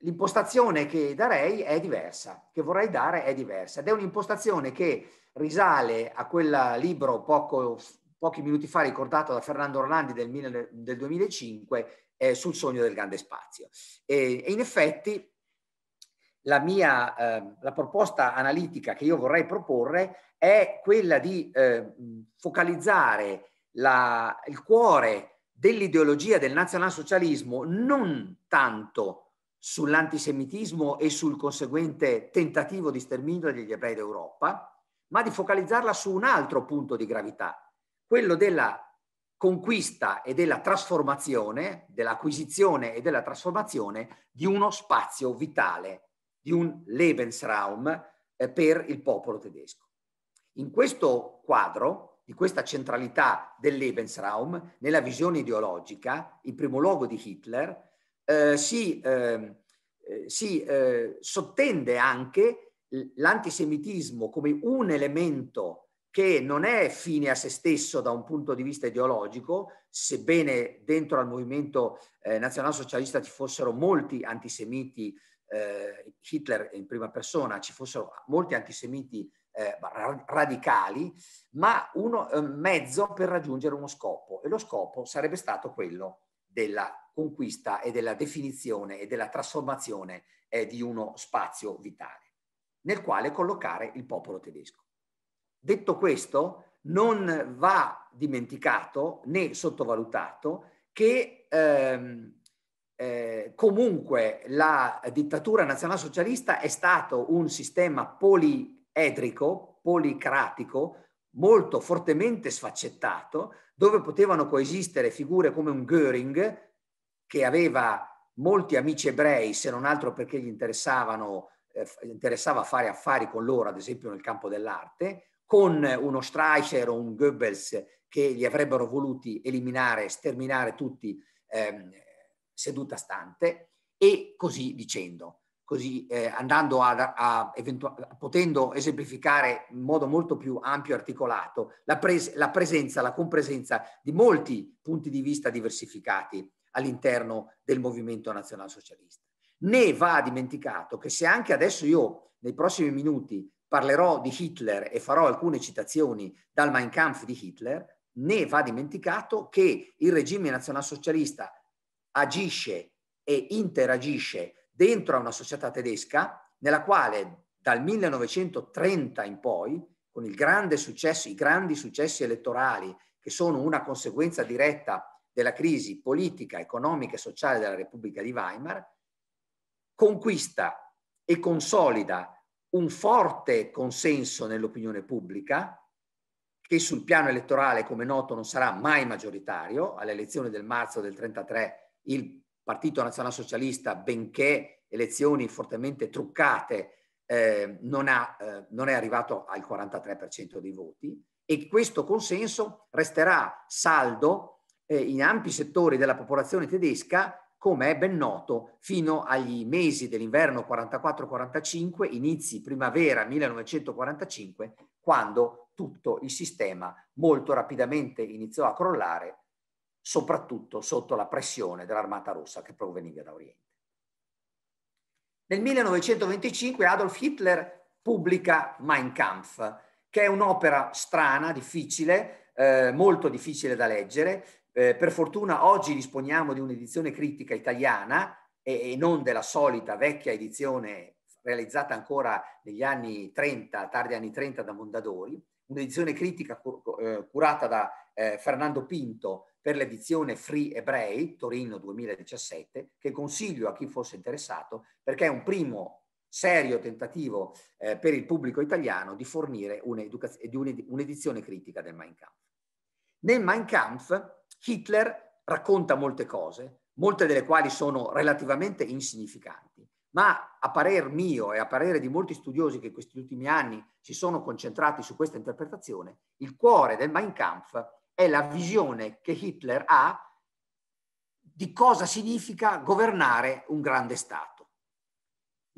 l'impostazione che darei è diversa, che vorrei dare è diversa ed è un'impostazione che risale a quel libro poco, pochi minuti fa ricordato da Fernando Orlandi del, del 2005 eh, sul sogno del grande spazio. E, e in effetti la mia eh, la proposta analitica che io vorrei proporre è quella di eh, focalizzare la, il cuore dell'ideologia del nazionalsocialismo non tanto sull'antisemitismo e sul conseguente tentativo di sterminio degli ebrei d'Europa, ma di focalizzarla su un altro punto di gravità, quello della conquista e della trasformazione, dell'acquisizione e della trasformazione di uno spazio vitale, di un Lebensraum eh, per il popolo tedesco. In questo quadro, di questa centralità del Lebensraum, nella visione ideologica, in primo luogo di Hitler, eh, si, ehm, eh, si eh, sottende anche l'antisemitismo come un elemento che non è fine a se stesso da un punto di vista ideologico, sebbene dentro al movimento eh, nazionalsocialista ci fossero molti antisemiti, eh, Hitler in prima persona, ci fossero molti antisemiti eh, radicali, ma un eh, mezzo per raggiungere uno scopo e lo scopo sarebbe stato quello della conquista e della definizione e della trasformazione eh, di uno spazio vitale, nel quale collocare il popolo tedesco. Detto questo, non va dimenticato né sottovalutato che ehm, eh, comunque la dittatura nazionalsocialista è stato un sistema poliedrico, policratico, molto fortemente sfaccettato, dove potevano coesistere figure come un Göring, che aveva molti amici ebrei, se non altro perché gli interessavano, eh, interessava fare affari con loro, ad esempio nel campo dell'arte, con uno Streicher o un Goebbels che li avrebbero voluti eliminare, sterminare tutti ehm, seduta stante e così dicendo, così eh, andando a, a, a, potendo esemplificare in modo molto più ampio e articolato la, pres- la presenza, la compresenza di molti punti di vista diversificati all'interno del movimento nazionalsocialista. Né va dimenticato che se anche adesso io nei prossimi minuti parlerò di Hitler e farò alcune citazioni dal Mein Kampf di Hitler, né va dimenticato che il regime nazionalsocialista agisce e interagisce dentro a una società tedesca nella quale dal 1930 in poi, con successo, i grandi successi elettorali che sono una conseguenza diretta della crisi politica, economica e sociale della Repubblica di Weimar, conquista e consolida un forte consenso nell'opinione pubblica, che sul piano elettorale, come noto, non sarà mai maggioritario. Alle elezioni del marzo del 1933 il Partito Nazionalsocialista, benché elezioni fortemente truccate, eh, non, ha, eh, non è arrivato al 43% dei voti e questo consenso resterà saldo eh, in ampi settori della popolazione tedesca, come è ben noto, fino agli mesi dell'inverno 44-45, inizi primavera 1945, quando tutto il sistema molto rapidamente iniziò a crollare, soprattutto sotto la pressione dell'Armata Rossa che proveniva da Oriente. Nel 1925 Adolf Hitler pubblica Mein Kampf, che è un'opera strana, difficile, eh, molto difficile da leggere, eh, per fortuna oggi disponiamo di un'edizione critica italiana e, e, non della solita vecchia edizione realizzata ancora negli anni 30, tardi anni 30 da Mondadori, un'edizione critica cur, eh, curata da eh, Fernando Pinto per l'edizione Free Ebrei Torino 2017, che consiglio a chi fosse interessato perché è un primo serio tentativo eh, per il pubblico italiano di fornire un'edizione critica del Mein Kampf. Nel Mein Kampf Hitler racconta molte cose, molte delle quali sono relativamente insignificanti, ma a parer mio e a parere di molti studiosi che in questi ultimi anni si sono concentrati su questa interpretazione, il cuore del Mein Kampf è la visione che Hitler ha di cosa significa governare un grande Stato.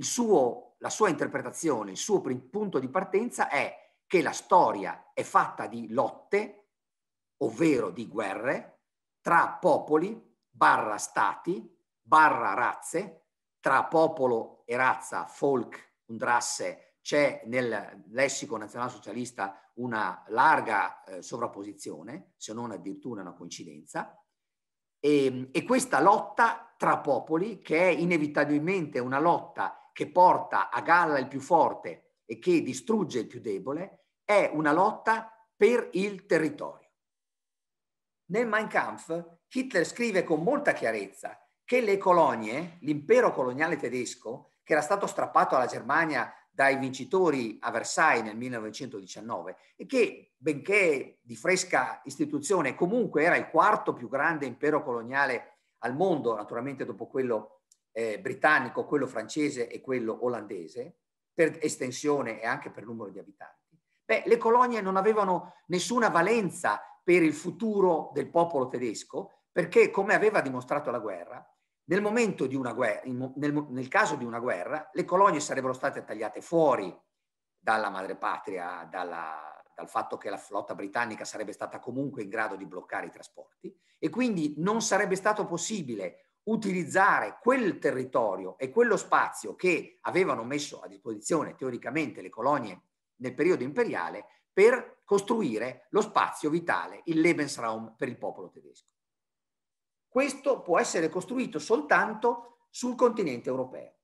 Suo, la sua interpretazione, il suo punto di partenza è che la storia è fatta di lotte, ovvero di guerre, tra popoli, barra stati, barra razze, tra popolo e razza, folk, un drasse c'è nel lessico nazionalsocialista una larga eh, sovrapposizione, se non addirittura una coincidenza, e, ehm, e questa lotta tra popoli, che è inevitabilmente una lotta che porta a galla il più forte e che distrugge il più debole, è una lotta per il territorio nel Mein Kampf Hitler scrive con molta chiarezza che le colonie, l'impero coloniale tedesco, che era stato strappato alla Germania dai vincitori a Versailles nel 1919 e che, benché di fresca istituzione, comunque era il quarto più grande impero coloniale al mondo, naturalmente dopo quello eh, britannico, quello francese e quello olandese, per estensione e anche per numero di abitanti, beh, le colonie non avevano nessuna valenza per il futuro del popolo tedesco, perché come aveva dimostrato la guerra, nel, momento di una guerra, nel, nel caso di una guerra, le colonie sarebbero state tagliate fuori dalla madrepatria, dalla, dal fatto che la flotta britannica sarebbe stata comunque in grado di bloccare i trasporti e quindi non sarebbe stato possibile utilizzare quel territorio e quello spazio che avevano messo a disposizione teoricamente le colonie nel periodo imperiale per costruire lo spazio vitale, il Lebensraum per il popolo tedesco. Questo può essere costruito soltanto sul continente europeo.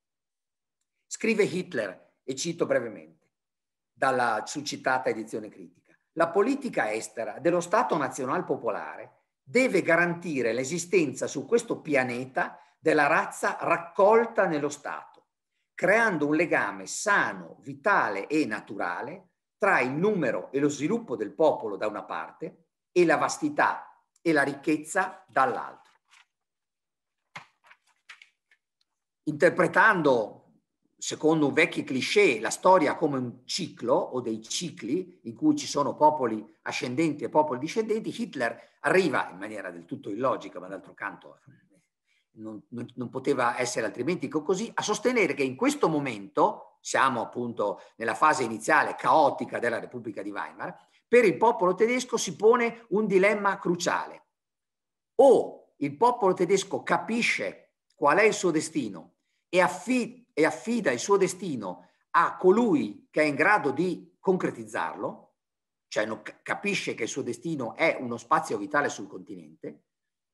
Scrive Hitler, e cito brevemente, dalla succitata edizione critica, la politica estera dello Stato nazional popolare deve garantire l'esistenza su questo pianeta della razza raccolta nello Stato, creando un legame sano, vitale e naturale tra il numero e lo sviluppo del popolo da una parte e la vastità e la ricchezza dall'altra. Interpretando, secondo un vecchio cliché, la storia come un ciclo o dei cicli in cui ci sono popoli ascendenti e popoli discendenti, Hitler arriva in maniera del tutto illogica, ma d'altro canto non, non, non poteva essere altrimenti che così, a sostenere che in questo momento, siamo appunto nella fase iniziale caotica della Repubblica di Weimar, per il popolo tedesco si pone un dilemma cruciale. O il popolo tedesco capisce qual è il suo destino e, affida il suo destino a colui che è in grado di concretizzarlo, cioè capisce che il suo destino è uno spazio vitale sul continente,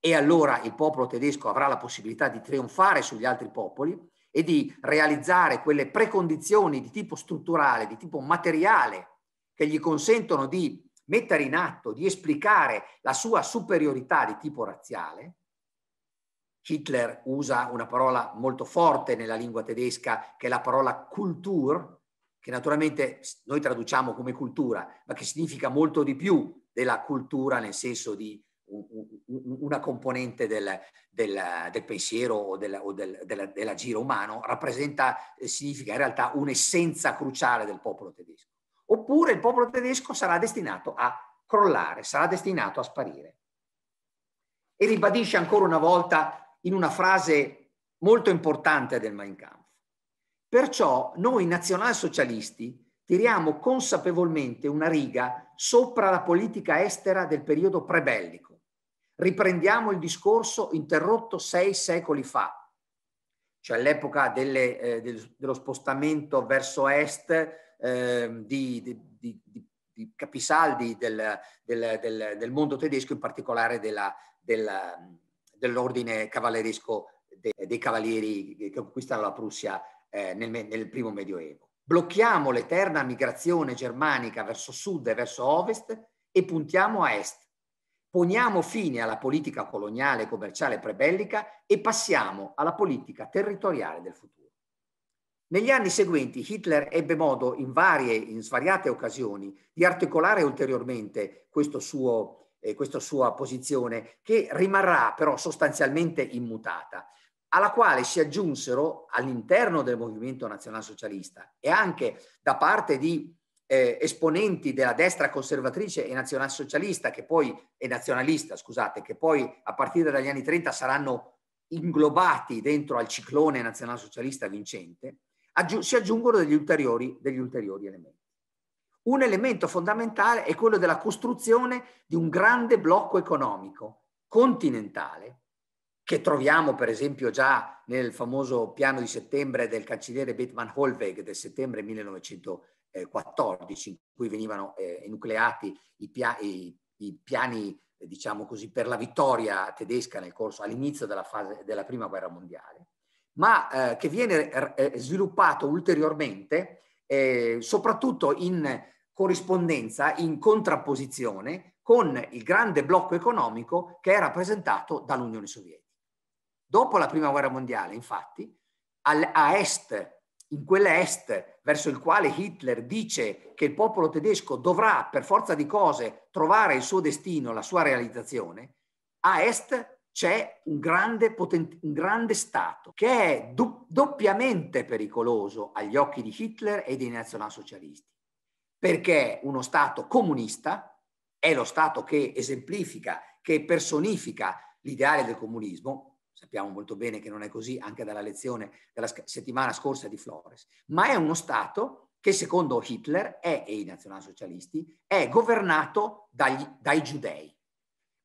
e allora il popolo tedesco avrà la possibilità di trionfare sugli altri popoli e di realizzare quelle precondizioni di tipo strutturale, di tipo materiale, che gli consentono di mettere in atto, di esplicare la sua superiorità di tipo razziale. Hitler usa una parola molto forte nella lingua tedesca, che è la parola Kultur, che naturalmente noi traduciamo come cultura, ma che significa molto di più della cultura nel senso di una componente del, del, del pensiero o, del, o della, dell'agire umano rappresenta, eh, significa in realtà un'essenza cruciale del popolo tedesco. Oppure il popolo tedesco sarà destinato a crollare, sarà destinato a sparire. E ribadisce ancora una volta in una frase molto importante del Mein Kampf. Perciò noi nazionalsocialisti tiriamo consapevolmente una riga sopra la politica estera del periodo prebellico Riprendiamo il discorso interrotto sei secoli fa, cioè all'epoca delle, eh, dello spostamento verso est eh, di, di, di, di, capisaldi del, del, del, mondo tedesco, in particolare della, della, dell'ordine cavalleresco dei, dei cavalieri che conquistarono la Prussia eh, nel, nel primo medioevo. Blocchiamo l'eterna migrazione germanica verso sud e verso ovest e puntiamo a est poniamo fine alla politica coloniale e commerciale prebellica e passiamo alla politica territoriale del futuro. Negli anni seguenti Hitler ebbe modo in varie, in svariate occasioni, di articolare ulteriormente suo, eh, questa sua posizione, che rimarrà però sostanzialmente immutata, alla quale si aggiunsero all'interno del movimento nazionalsocialista e anche da parte di eh, esponenti della destra conservatrice e nazionalsocialista, che poi è nazionalista, scusate, che poi a partire dagli anni 30 saranno inglobati dentro al ciclone nazionalsocialista vincente, aggi- si aggiungono degli ulteriori, degli ulteriori elementi. Un elemento fondamentale è quello della costruzione di un grande blocco economico continentale che troviamo per esempio già nel famoso piano di settembre del cancelliere Bethmann Holweg del settembre 1900, 2014 eh, in cui venivano enucleati eh, i, pia- i, i piani eh, diciamo così, per la vittoria tedesca nel corso, all'inizio della, fase, della prima guerra mondiale, ma eh, che viene eh, sviluppato ulteriormente, eh, soprattutto in corrispondenza, in contrapposizione con il grande blocco economico che è rappresentato dall'Unione Sovietica. Dopo la prima guerra mondiale, infatti, al, a est in quell'est verso il quale Hitler dice che il popolo tedesco dovrà per forza di cose trovare il suo destino, la sua realizzazione, a est c'è un grande, potent- un grande Stato che è du- doppiamente pericoloso agli occhi di Hitler e dei nazionalsocialisti, perché uno Stato comunista è lo Stato che esemplifica, che personifica l'ideale del comunismo, sappiamo molto bene che non è così anche dalla lezione della settimana scorsa di Flores, ma è uno Stato che secondo Hitler è, e i nazionalsocialisti è governato dagli, dai giudei.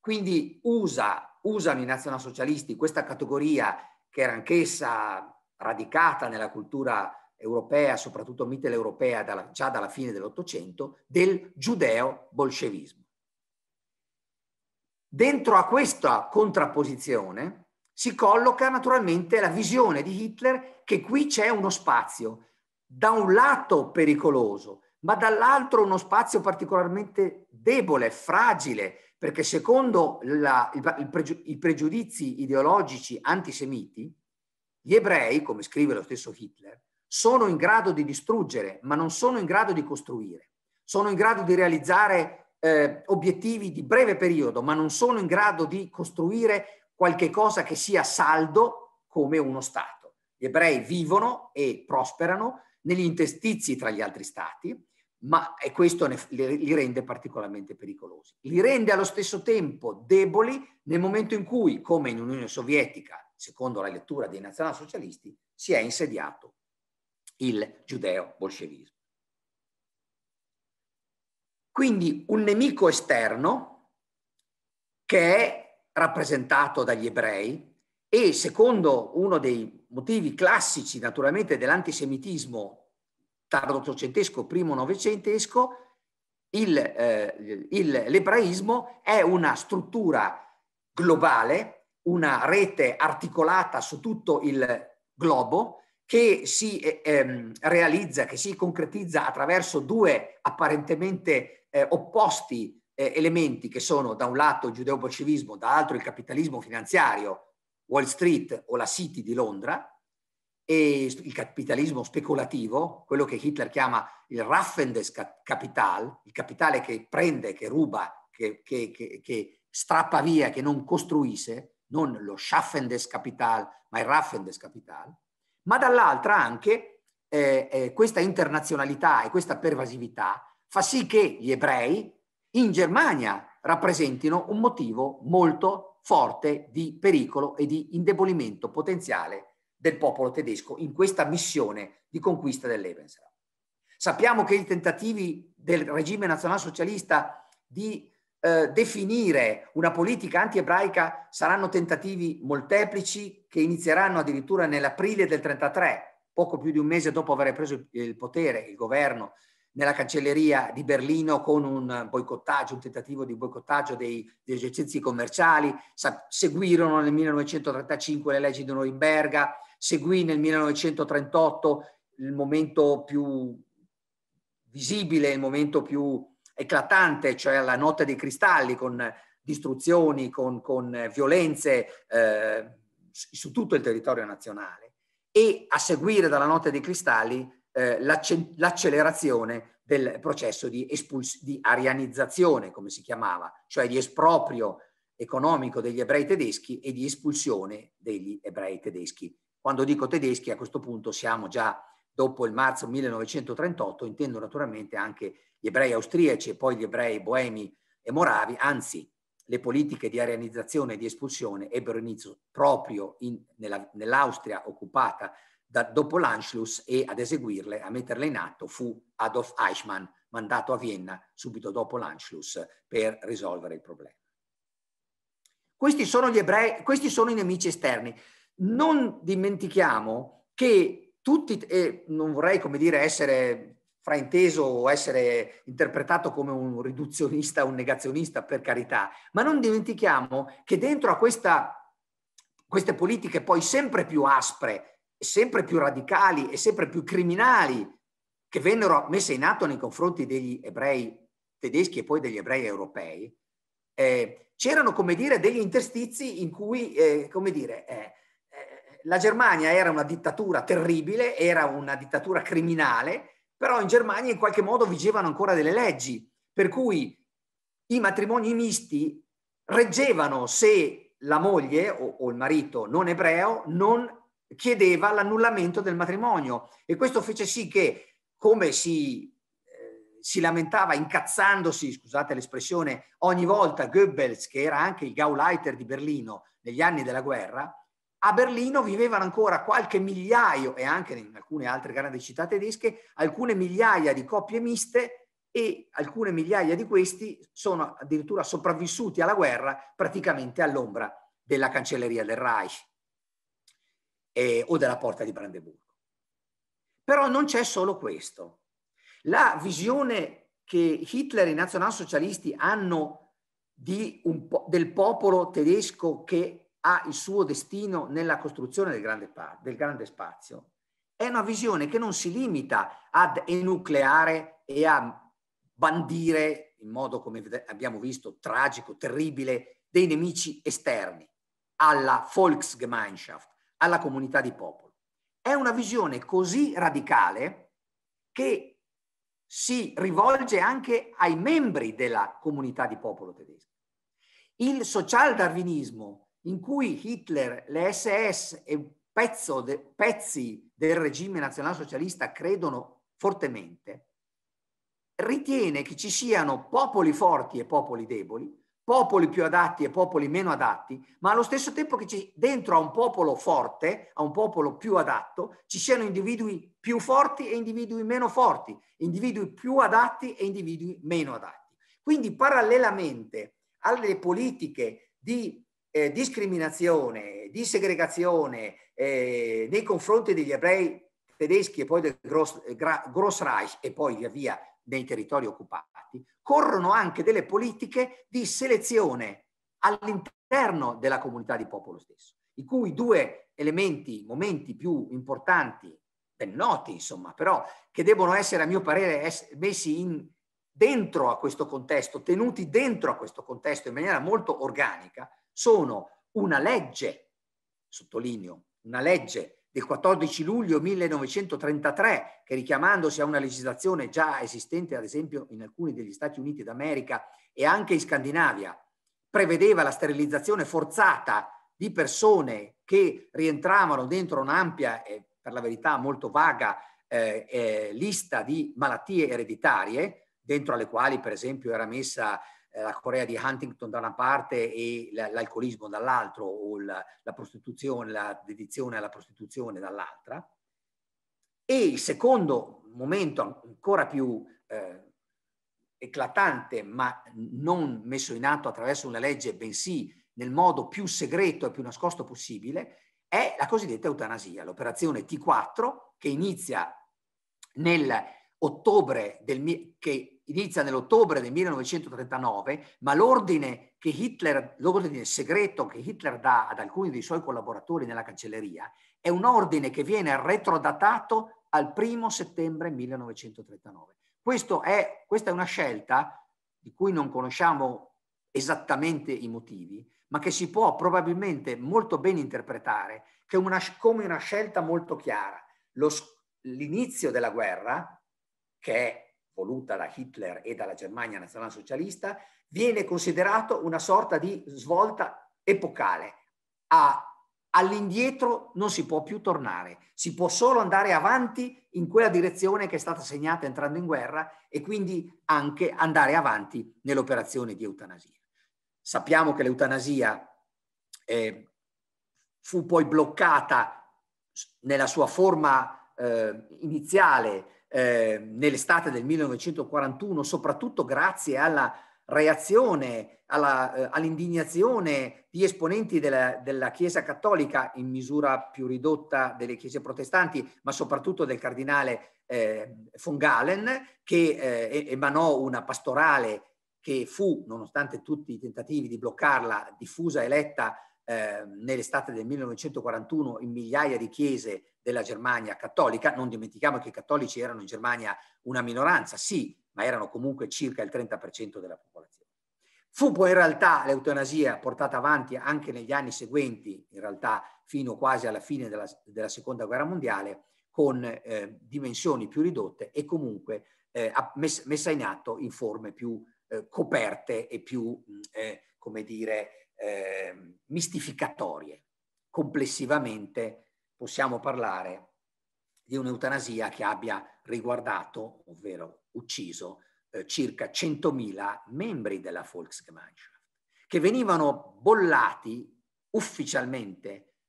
Quindi usa, usano i nazionalsocialisti questa categoria che era anch'essa radicata nella cultura europea, soprattutto mitteleuropea, dalla, già dalla fine dell'Ottocento, del giudeo-bolscevismo. Dentro a questa contrapposizione si colloca naturalmente la visione di Hitler che qui c'è uno spazio, da un lato pericoloso, ma dall'altro uno spazio particolarmente debole, fragile, perché secondo la, il, il pregiu, i pregiudizi ideologici antisemiti, gli ebrei, come scrive lo stesso Hitler, sono in grado di distruggere, ma non sono in grado di costruire. Sono in grado di realizzare eh, obiettivi di breve periodo, ma non sono in grado di costruire qualche cosa che sia saldo come uno Stato. Gli ebrei vivono e prosperano negli interstizi tra gli altri Stati, ma e questo ne, li rende particolarmente pericolosi. Li rende allo stesso tempo deboli nel momento in cui, come in Unione Sovietica, secondo la lettura dei nazionalsocialisti, si è insediato il giudeo-bolscevismo. Quindi un nemico esterno che è rappresentato dagli ebrei e secondo uno dei motivi classici naturalmente dell'antisemitismo tardo ottocentesco, primo novecentesco, il, eh, il, l'ebraismo è una struttura globale, una rete articolata su tutto il globo che si eh, ehm, realizza, che si concretizza attraverso due apparentemente eh, opposti eh, elementi che sono da un lato il giudeo-bolscevismo, dall'altro il capitalismo finanziario, Wall Street o la City di Londra, e il capitalismo speculativo, quello che Hitler chiama il Raffendes Kapital, il capitale che prende, che ruba, che, che, che, che strappa via, che non costruisce, non lo Schaffendes Kapital, ma il Raffendes Kapital, ma dall'altra anche eh, eh, questa internazionalità e questa pervasività fa sì che gli ebrei, in Germania rappresentino un motivo molto forte di pericolo e di indebolimento potenziale del popolo tedesco in questa missione di conquista del Sappiamo che i tentativi del regime nazionalsocialista di eh, definire una politica anti-ebraica saranno tentativi molteplici che inizieranno addirittura nell'aprile del 1933, poco più di un mese dopo aver preso il potere il governo nella cancelleria di Berlino con un boicottaggio, un tentativo di boicottaggio dei, degli esercizi commerciali, Sa- seguirono nel 1935 le leggi di Norimberga, seguì nel 1938 il momento più visibile, il momento più eclatante, cioè la notte dei cristalli con distruzioni, con, con violenze eh, su tutto il territorio nazionale. E a seguire dalla notte dei cristalli eh, l'accelerazione del processo di, espuls- di arianizzazione, come si chiamava, cioè di esproprio economico degli ebrei tedeschi e di espulsione degli ebrei tedeschi. Quando dico tedeschi, a questo punto siamo già dopo il marzo 1938, intendo naturalmente anche gli ebrei austriaci e poi gli ebrei boemi e moravi, anzi le politiche di arianizzazione e di espulsione ebbero inizio proprio in, nella, nell'Austria occupata da, dopo l'Anschluss e ad eseguirle, a metterle in atto, fu Adolf Eichmann, mandato a Vienna subito dopo l'Anschluss per risolvere il problema. Questi sono, gli ebrei, questi sono i nemici esterni. Non dimentichiamo che tutti, e non vorrei come dire essere frainteso o essere interpretato come un riduzionista, un negazionista, per carità, ma non dimentichiamo che dentro a questa, queste politiche poi sempre più aspre sempre più radicali e sempre più criminali che vennero messe in atto nei confronti degli ebrei tedeschi e poi degli ebrei europei, eh, c'erano come dire degli interstizi in cui eh, come dire, eh, eh, la Germania era una dittatura terribile, era una dittatura criminale, però in Germania in qualche modo vigevano ancora delle leggi, per cui i matrimoni misti reggevano se la moglie o, o il marito non ebreo non chiedeva l'annullamento del matrimonio e questo fece sì che, come si, eh, si lamentava incazzandosi, scusate l'espressione, ogni volta Goebbels, che era anche il Gauleiter di Berlino negli anni della guerra, a Berlino vivevano ancora qualche migliaio e anche in alcune altre grandi città tedesche alcune migliaia di coppie miste e alcune migliaia di questi sono addirittura sopravvissuti alla guerra praticamente all'ombra della cancelleria del Reich eh, o della porta di Brandeburgo. Però non c'è solo questo. La visione che Hitler e i nazionalsocialisti hanno po del popolo tedesco che ha il suo destino nella costruzione del grande, del grande spazio è una visione che non si limita ad enucleare e a bandire in modo, come abbiamo visto, tragico, terribile, dei nemici esterni alla Volksgemeinschaft, alla comunità di popolo. È una visione così radicale che si rivolge anche ai membri della comunità di popolo tedesca. Il social-darwinismo, in cui Hitler, le SS e de, pezzi del regime nazionalsocialista credono fortemente, ritiene che ci siano popoli forti e popoli deboli, popoli più adatti e popoli meno adatti, ma allo stesso tempo che ci, dentro a un popolo forte, a un popolo più adatto, ci siano individui più forti e individui meno forti, individui più adatti e individui meno adatti. Quindi parallelamente alle politiche di eh, discriminazione, di segregazione eh, nei confronti degli ebrei tedeschi e poi del Gross, eh, Gross Reich e poi via via nei territori occupati, corrono anche delle politiche di selezione all'interno della comunità di popolo stesso, i cui due elementi, momenti più importanti, ben noti insomma, però che devono essere a mio parere messi in, dentro a questo contesto, tenuti dentro a questo contesto in maniera molto organica, sono una legge, sottolineo, una legge del 14 luglio 1933 che richiamandosi a una legislazione già esistente ad esempio in alcuni degli Stati Uniti d'America e anche in Scandinavia prevedeva la sterilizzazione forzata di persone che rientravano dentro un'ampia e per la verità molto vaga eh, eh, lista di malattie ereditarie, dentro alle quali per esempio era messa eh, la Corea di Huntington da una parte e l'alcolismo dall'altro o la, la prostituzione, la dedizione alla prostituzione dall'altra. E il secondo momento ancora più eh, eclatante, ma non messo in atto attraverso una legge, bensì nel modo più segreto e più nascosto possibile, è la cosiddetta eutanasia, l'operazione T4 che inizia nel ottobre del, che inizia nell'ottobre del 1939, ma l'ordine, che Hitler, l'ordine segreto che Hitler dà ad alcuni dei suoi collaboratori nella cancelleria è un ordine che viene retrodatato al primo settembre 1939. È, questa è una scelta di cui non conosciamo esattamente i motivi, ma che si può probabilmente molto ben interpretare una, come una scelta molto chiara. Lo, l'inizio della guerra, che è voluta da Hitler e dalla Germania nazionalsocialista, viene considerato una sorta di svolta epocale. A, all'indietro non si può più tornare, si può solo andare avanti in quella direzione che è stata segnata entrando in guerra e quindi anche andare avanti nell'operazione di eutanasia. Sappiamo che l'eutanasia eh, fu poi bloccata nella sua forma eh, iniziale eh, nell'estate del 1941, soprattutto grazie alla reazione, alla, eh, all'indignazione di esponenti della, della, Chiesa cattolica in misura più ridotta delle Chiese protestanti, ma soprattutto del cardinale eh, von Galen, che eh, emanò una pastorale che fu, nonostante tutti i tentativi di bloccarla, diffusa e letta eh, nell'estate del 1941 in migliaia di chiese della Germania cattolica. Non dimentichiamo che i cattolici erano in Germania una minoranza, sì, ma erano comunque circa il 30% della popolazione. Fu poi in realtà l'eutanasia portata avanti anche negli anni seguenti, in realtà fino quasi alla fine della, della seconda guerra mondiale, con eh, dimensioni più ridotte e comunque eh, messa in atto in forme più eh, coperte e più, mm, eh, come dire, eh, mistificatorie. Complessivamente possiamo parlare di un'eutanasia che abbia riguardato, ovvero ucciso, eh, circa 100.000 membri della Volksgemeinschaft, che venivano bollati ufficialmente,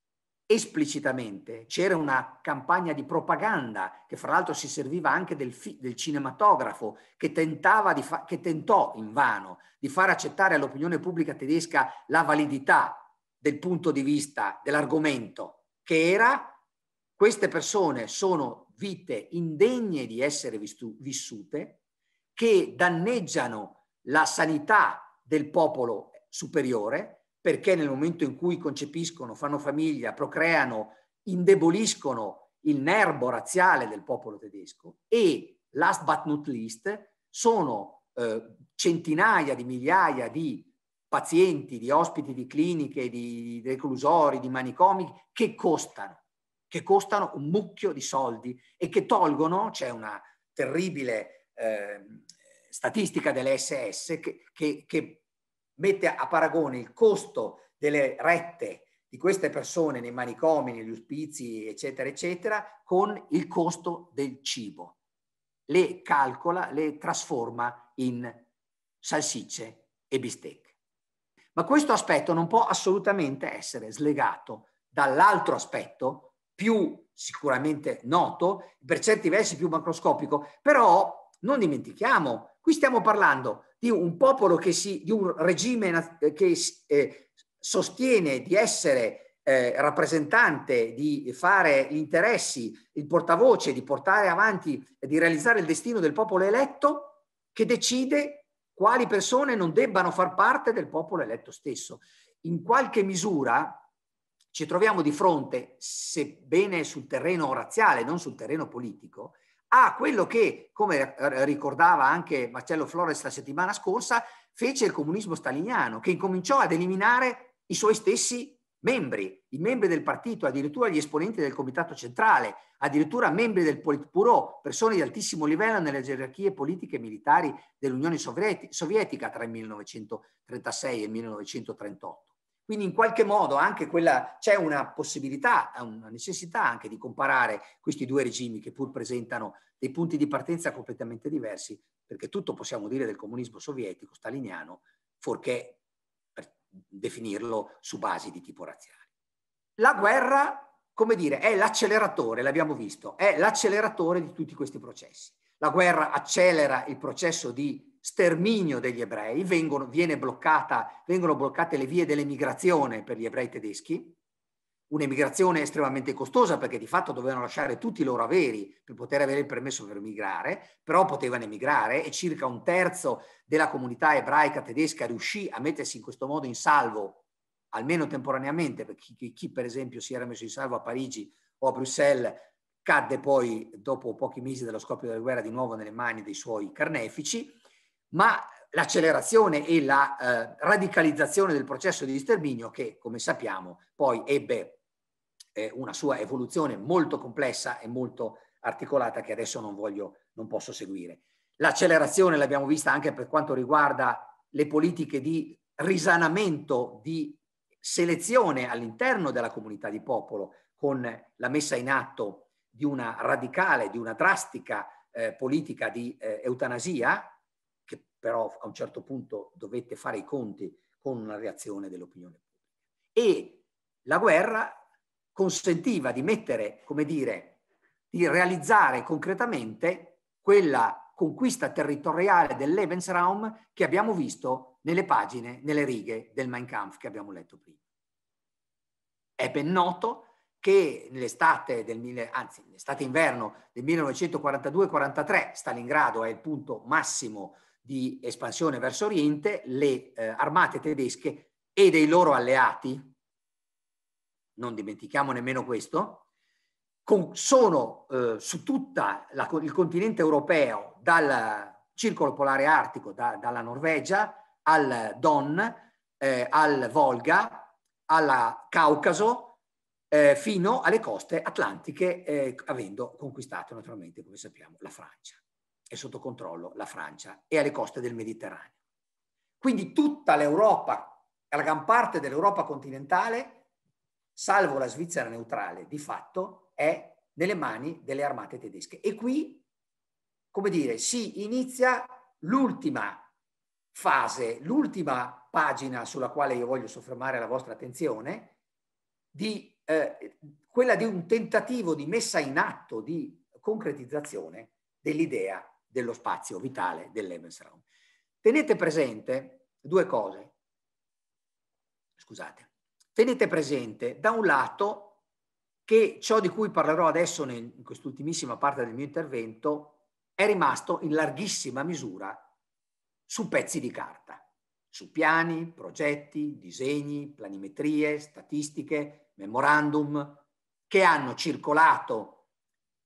esplicitamente. C'era una campagna di propaganda che fra l'altro si serviva anche del, fi- del cinematografo che, fa- che tentò invano di far accettare all'opinione pubblica tedesca la validità del punto di vista, dell'argomento che era queste persone sono vite indegne di essere vissute, che danneggiano la sanità del popolo superiore, perché nel momento in cui concepiscono, fanno famiglia, procreano, indeboliscono il nervo razziale del popolo tedesco e, last but not least, sono eh, centinaia di migliaia di pazienti, di ospiti di cliniche, di reclusori, di manicomi che costano, che costano un mucchio di soldi e che tolgono, c'è una terribile eh, statistica dell'SS che, che, che mette a paragone il costo delle rette di queste persone nei manicomi, negli ospizi, eccetera, eccetera, con il costo del cibo. Le calcola, le trasforma in salsicce e bistecche. Ma questo aspetto non può assolutamente essere slegato dall'altro aspetto, più sicuramente noto, per certi versi più macroscopico, però non dimentichiamo, qui stiamo parlando di un popolo che si, di un regime che eh, sostiene di essere eh, rappresentante, di fare gli interessi, il portavoce, di portare avanti, di realizzare il destino del popolo eletto, che decide quali persone non debbano far parte del popolo eletto stesso. In qualche misura ci troviamo di fronte, sebbene sul terreno razziale, non sul terreno politico, a quello che, come ricordava anche Marcello Flores la settimana scorsa, fece il comunismo staliniano, che incominciò ad eliminare i suoi stessi membri, i membri del partito, addirittura gli esponenti del comitato centrale, addirittura membri del Politburo, persone di altissimo livello nelle gerarchie politiche e militari dell'Unione Sovietica tra il 1936 e il 1938. Quindi in qualche modo anche quella c'è una possibilità, una necessità anche di comparare questi due regimi che pur presentano dei punti di partenza completamente diversi, perché tutto possiamo dire del comunismo sovietico, staliniano, fuorché definirlo su basi di tipo razziale. La guerra, come dire, è l'acceleratore, l'abbiamo visto, è l'acceleratore di tutti questi processi. La guerra accelera il processo di sterminio degli ebrei, vengono, bloccata, vengono bloccate le vie dell'emigrazione per gli ebrei tedeschi, un'emigrazione estremamente costosa perché di fatto dovevano lasciare tutti i loro averi per poter avere il permesso per emigrare, però potevano emigrare e circa un terzo della comunità ebraica tedesca riuscì a mettersi in questo modo in salvo, almeno temporaneamente, perché chi, chi per esempio si era messo in salvo a Parigi o a Bruxelles cadde poi dopo pochi mesi dallo scoppio della guerra di nuovo nelle mani dei suoi carnefici, ma l'accelerazione e la eh, radicalizzazione del processo di sterminio che, come sappiamo, poi ebbe eh, una sua evoluzione molto complessa e molto articolata che adesso non voglio, non posso seguire. L'accelerazione l'abbiamo vista anche per quanto riguarda le politiche di risanamento, di selezione all'interno della comunità di popolo con la messa in atto di una radicale, di una drastica eh, politica di eh, eutanasia, che però a un certo punto dovette fare i conti con una reazione dell'opinione pubblica. E la guerra consentiva di mettere, come dire, di realizzare concretamente quella conquista territoriale del Lebensraum che abbiamo visto nelle pagine, nelle righe del Mein Kampf che abbiamo letto prima. È ben noto che nell'estate del anzi nell'estate inverno del 1942-43 Stalingrado è il punto massimo di espansione verso Oriente, le eh, armate tedesche e dei loro alleati non dimentichiamo nemmeno questo, con, sono eh, su tutto il continente europeo, dal circolo polare artico, da, dalla Norvegia al Don, eh, al Volga, al Caucaso, eh, fino alle coste atlantiche, eh, avendo conquistato naturalmente, come sappiamo, la Francia. È sotto controllo la Francia e alle coste del Mediterraneo. Quindi tutta l'Europa, la gran parte dell'Europa continentale, salvo la Svizzera neutrale, di fatto è nelle mani delle armate tedesche. E qui, come dire, si inizia l'ultima fase, l'ultima pagina sulla quale io voglio soffermare la vostra attenzione, di, eh, quella di un tentativo di messa in atto, di concretizzazione dell'idea dello spazio vitale dell'Ebensraum. Tenete presente due cose. Scusate. Tenete presente, da un lato, che ciò di cui parlerò adesso nel, in quest'ultimissima parte del mio intervento è rimasto in larghissima misura su pezzi di carta, su piani, progetti, disegni, planimetrie, statistiche, memorandum, che hanno circolato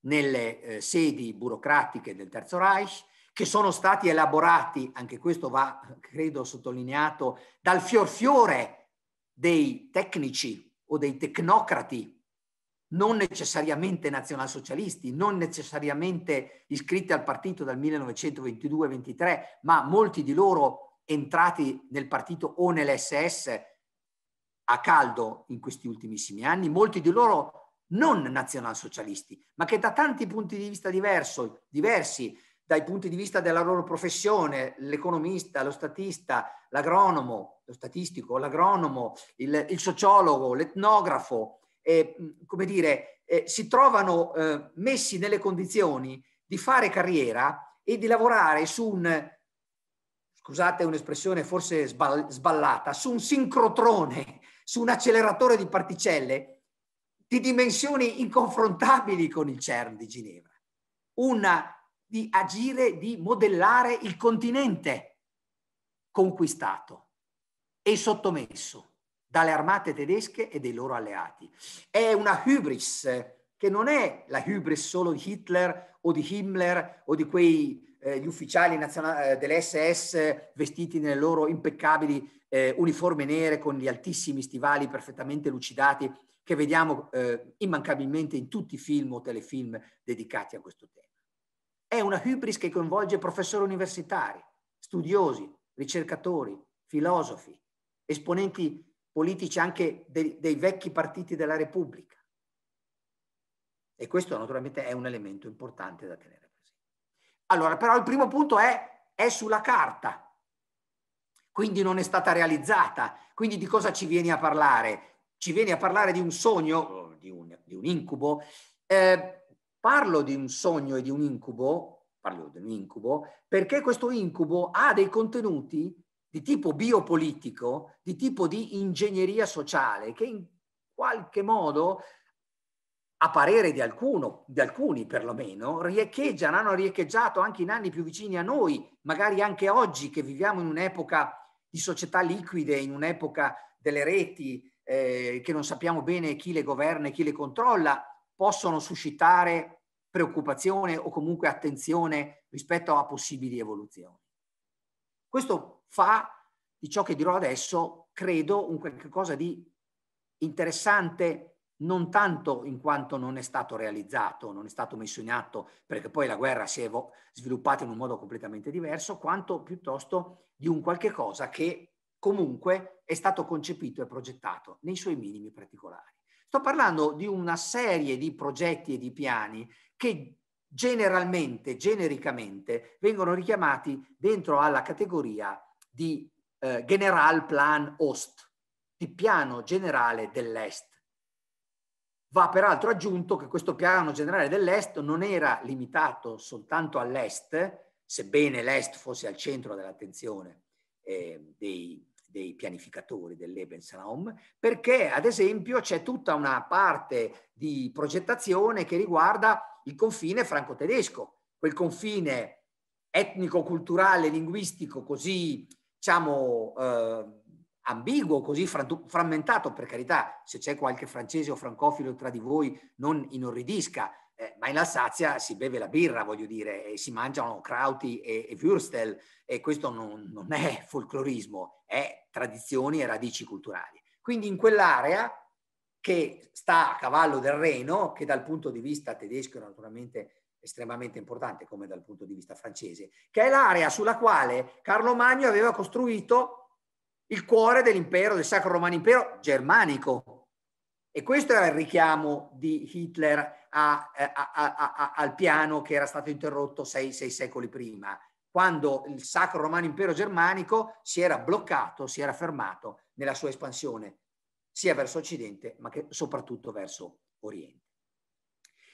nelle eh, sedi burocratiche del Terzo Reich, che sono stati elaborati, anche questo va, credo, sottolineato, dal fior fiore dei tecnici o dei tecnocrati non necessariamente nazionalsocialisti, non necessariamente iscritti al partito dal 1922-23, ma molti di loro entrati nel partito o nell'SS a caldo in questi ultimissimi anni, molti di loro non nazionalsocialisti, ma che da tanti punti di vista diverso, diversi, dai punti di vista della loro professione, l'economista, lo statista, l'agronomo, lo statistico, l'agronomo, il, il sociologo, l'etnografo, eh, come dire, eh, si trovano eh, messi nelle condizioni di fare carriera e di lavorare su un, scusate un'espressione forse sbal- sballata, su un sincrotrone, su un acceleratore di particelle di dimensioni inconfrontabili con il CERN di Ginevra. Una di agire, di modellare il continente conquistato e sottomesso dalle armate tedesche e dei loro alleati. È una hubris che non è la hubris solo di Hitler o di Himmler o di quei eh, gli ufficiali eh, dell'SS vestiti nelle loro impeccabili eh, uniformi nere con gli altissimi stivali perfettamente lucidati che vediamo eh, immancabilmente in tutti i film o telefilm dedicati a questo tema. È una hubris che coinvolge professori universitari, studiosi, ricercatori, filosofi, esponenti politici anche dei, dei vecchi partiti della Repubblica. E questo naturalmente è un elemento importante da tenere presente. Allora, però il primo punto è, è sulla carta, quindi non è stata realizzata. Quindi di cosa ci vieni a parlare? Ci vieni a parlare di un sogno, di un, di un incubo, eh, Parlo di un sogno e di un incubo, parlo di un incubo, perché questo incubo ha dei contenuti di tipo biopolitico, di tipo di ingegneria sociale, che in qualche modo, a parere di alcuno, di alcuni perlomeno, riecheggiano, hanno riecheggiato anche in anni più vicini a noi, magari anche oggi che viviamo in un'epoca di società liquide, in un'epoca delle reti, eh, che non sappiamo bene chi le governa e chi le controlla, possono suscitare preoccupazione o comunque attenzione rispetto a possibili evoluzioni. Questo fa di ciò che dirò adesso, credo, un qualcosa di interessante, non tanto in quanto non è stato realizzato, non è stato messo in atto, perché poi la guerra si è sviluppata in un modo completamente diverso, quanto piuttosto di un qualche cosa che comunque è stato concepito e progettato nei suoi minimi particolari. Sto parlando di una serie di progetti e di piani che generalmente, genericamente, vengono richiamati dentro alla categoria di eh, General Plan Ost, di piano generale dell'Est. Va peraltro aggiunto che questo piano generale dell'Est non era limitato soltanto all'Est, sebbene l'Est fosse al centro dell'attenzione eh, dei dei pianificatori dell'Ebensraum, perché ad esempio c'è tutta una parte di progettazione che riguarda il confine franco-tedesco, quel confine etnico-culturale, linguistico così, diciamo, eh, ambiguo, così frammentato, per carità, se c'è qualche francese o francofilo tra di voi non inorridisca, eh, ma in Alsazia si beve la birra, voglio dire, e si mangiano krauti e, e würstel, e questo non, non è folclorismo, è tradizioni e radici culturali. Quindi in quell'area che sta a cavallo del Reno, che dal punto di vista tedesco è naturalmente estremamente importante come dal punto di vista francese, che è l'area sulla quale Carlo Magno aveva costruito il cuore dell'impero, del Sacro Romano Impero germanico, e questo era il richiamo di Hitler eh, a, a, a, al piano che era stato interrotto sei, sei secoli prima, quando il Sacro Romano Impero Germanico si era bloccato, si era fermato nella sua espansione, sia verso Occidente, ma che soprattutto verso Oriente.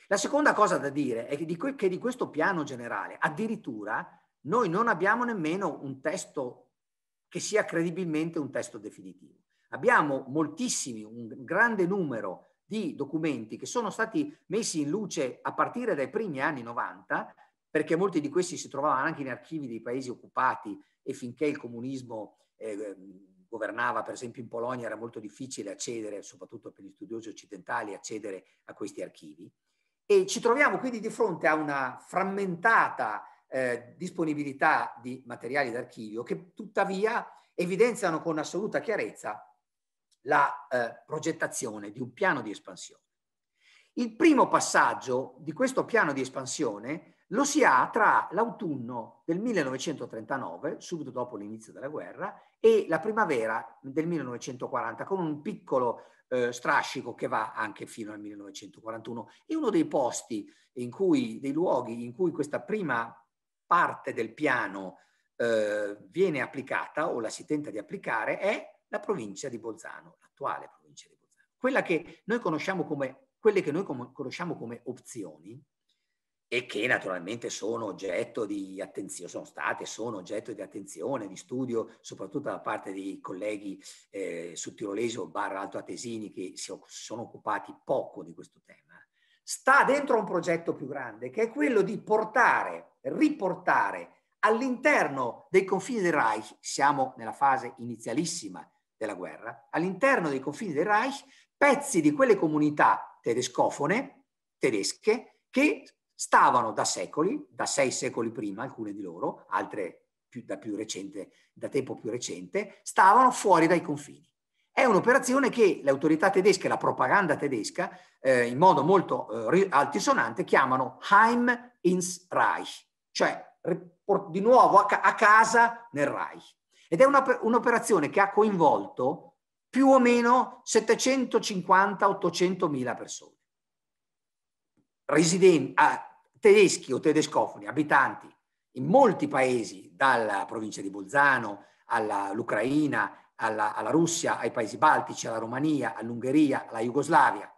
La seconda cosa da dire è che di, que- che di questo piano generale, addirittura, noi non abbiamo nemmeno un testo che sia credibilmente un testo definitivo. Abbiamo moltissimi, un grande numero di documenti che sono stati messi in luce a partire dai primi anni 90, perché molti di questi si trovavano anche in archivi dei paesi occupati e finché il comunismo eh, governava, per esempio in Polonia era molto difficile accedere, soprattutto per gli studiosi occidentali, accedere a questi archivi. E ci troviamo quindi di fronte a una frammentata eh, disponibilità di materiali d'archivio che tuttavia evidenziano con assoluta chiarezza la eh, progettazione di un piano di espansione. Il primo passaggio di questo piano di espansione lo si ha tra l'autunno del 1939, subito dopo l'inizio della guerra, e la primavera del 1940, con un piccolo eh, strascico che va anche fino al 1941. E uno dei posti, cui, dei luoghi in cui questa prima parte del piano eh, viene applicata o la si tenta di applicare è la provincia di Bolzano, l'attuale provincia di Bolzano. Quella che noi conosciamo come, quelle che noi conosciamo come opzioni e che naturalmente sono oggetto di attenzione, sono state, sono oggetto di attenzione, di studio, soprattutto da parte dei colleghi eh, sudtirolesi o barra Atesini che si sono occupati poco di questo tema, sta dentro un progetto più grande che è quello di portare, riportare all'interno dei confini del Reich, siamo nella fase inizialissima della guerra, all'interno dei confini del Reich, pezzi di quelle comunità tedescofone, tedesche, che stavano da secoli, da sei secoli prima alcune di loro, altre più, da, più recente, da tempo più recente, stavano fuori dai confini. È un'operazione che le autorità tedesche, la propaganda tedesca, eh, in modo molto eh, altisonante, chiamano Heim ins Reich, cioè di nuovo a, ca- a casa nel Reich. Ed è una, un'operazione che ha coinvolto più o meno 750-800 mila persone, Residenti, ah, tedeschi o tedescofoni, abitanti in molti paesi, dalla provincia di Bolzano all'Ucraina, alla, alla Russia, ai paesi baltici, alla Romania, all'Ungheria, alla Jugoslavia,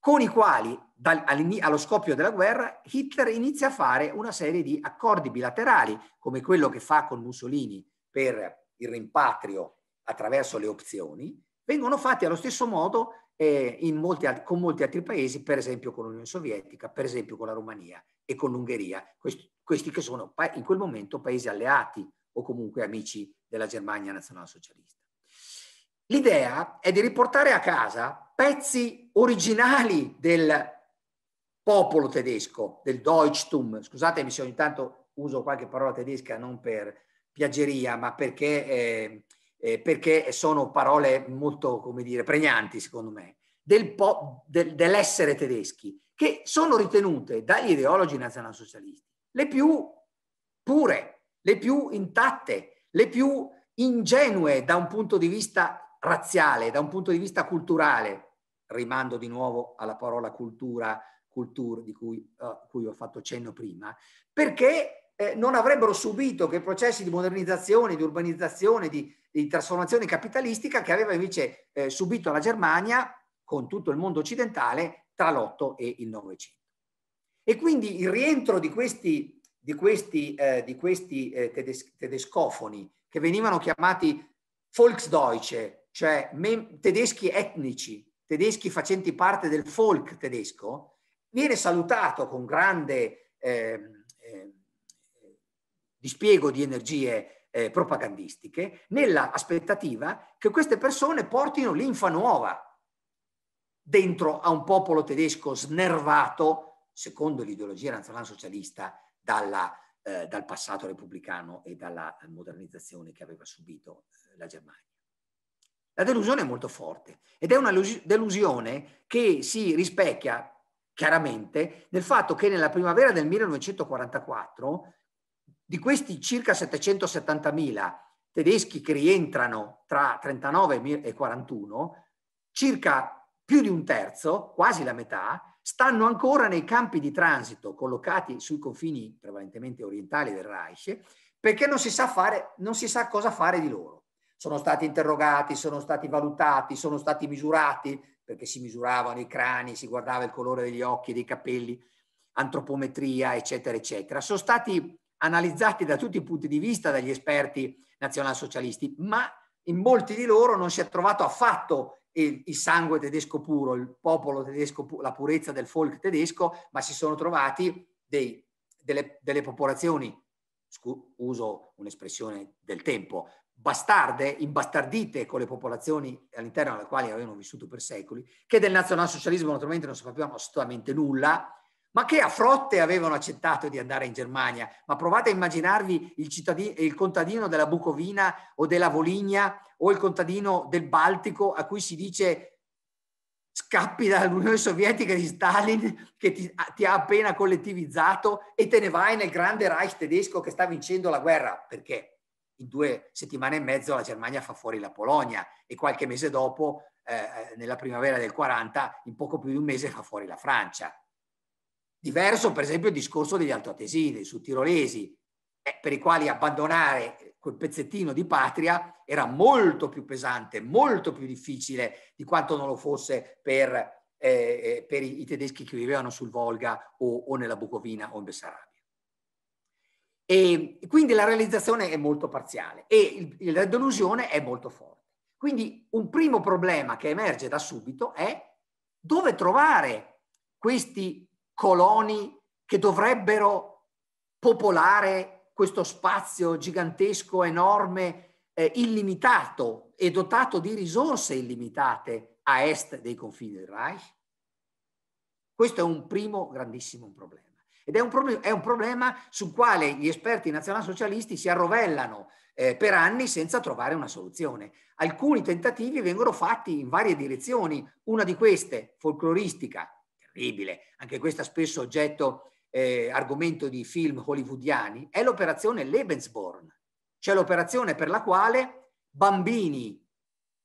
con i quali dal, allo scoppio della guerra Hitler inizia a fare una serie di accordi bilaterali, come quello che fa con Mussolini per il rimpatrio attraverso le opzioni, vengono fatti allo stesso modo eh, molti altri, con molti altri paesi, per esempio con l'Unione Sovietica, per esempio con la Romania e con l'Ungheria, questi, questi che sono in quel momento paesi alleati o comunque amici della Germania nazionalsocialista. L'idea è di riportare a casa pezzi originali del popolo tedesco, del Deutschtum, scusatemi se ogni tanto uso qualche parola tedesca non per piaggeria, ma perché, eh, eh, perché sono parole molto, come dire, pregnanti, secondo me, del del, dell'essere tedeschi, che sono ritenute dagli ideologi nazionalsocialisti le più pure, le più intatte, le più ingenue da un punto di vista razziale, da un punto di vista culturale. Rimando di nuovo alla parola cultura, culture di cui, uh, cui ho fatto cenno prima, perché eh, non avrebbero subito quei processi di modernizzazione, di urbanizzazione, di, di trasformazione capitalistica che aveva invece eh, subito la Germania con tutto il mondo occidentale tra l'8 e il 900. E quindi il rientro di questi, di questi, eh, di questi eh, tedes- tedescofoni che venivano chiamati Volksdeutsche, cioè mem- tedeschi etnici, tedeschi facenti parte del folk tedesco, viene salutato con grande eh, dispiego di energie eh, propagandistiche, nella aspettativa che queste persone portino l'infa nuova dentro a un popolo tedesco snervato, secondo l'ideologia nazionalsocialista, dalla, eh, dal passato repubblicano e dalla modernizzazione che aveva subito eh, la Germania. La delusione è molto forte ed è una delusione che si rispecchia chiaramente nel fatto che nella primavera del 1944 di questi circa 770.000 tedeschi che rientrano tra 39 e 41, circa più di un terzo, quasi la metà, stanno ancora nei campi di transito collocati sui confini prevalentemente orientali del Reich perché non si sa, fare, non si sa cosa fare di loro. Sono stati interrogati, sono stati valutati, sono stati misurati, perché si misuravano i crani, si guardava il colore degli occhi, dei capelli, antropometria, eccetera, eccetera. Sono stati analizzati da tutti i punti di vista dagli esperti nazionalsocialisti, ma in molti di loro non si è trovato affatto il, il sangue tedesco puro, il popolo tedesco, la purezza del folk tedesco, ma si sono trovati dei, delle, delle popolazioni, scu, uso un'espressione del tempo, bastarde, imbastardite con le popolazioni all'interno delle quali avevano vissuto per secoli, che del nazionalsocialismo naturalmente non sapevano assolutamente nulla, ma che a frotte avevano accettato di andare in Germania. Ma provate a immaginarvi il, cittadino, il contadino della Bucovina o della Voligna o il contadino del Baltico a cui si dice scappi dall'Unione Sovietica di Stalin che ti, ti, ha appena collettivizzato e te ne vai nel grande Reich tedesco che sta vincendo la guerra, perché in due settimane e mezzo la Germania fa fuori la Polonia e qualche mese dopo, eh, eh nella primavera del 40, in poco più di un mese fa fuori la Francia. Diverso per esempio il discorso degli altoatesini, dei Tirolesi, eh, per i quali abbandonare quel pezzettino di patria era molto più pesante, molto più difficile di quanto non lo fosse per, eh, eh per i, tedeschi che vivevano sul Volga o, o nella Bucovina o in Bessarabia. E quindi la realizzazione è molto parziale e il, la delusione è molto forte. Quindi un primo problema che emerge da subito è dove trovare questi coloni che dovrebbero popolare questo spazio gigantesco, enorme, eh, illimitato e dotato di risorse illimitate a est dei confini del Reich? Questo è un primo grandissimo problema. Ed è un, problem- è un problema sul quale gli esperti nazionalsocialisti si arrovellano eh, per anni senza trovare una soluzione. Alcuni tentativi vengono fatti in varie direzioni. Una di queste, folcloristica, terribile, anche questa spesso oggetto, eh, argomento di film hollywoodiani, è l'operazione Lebensborn, cioè l'operazione per la quale bambini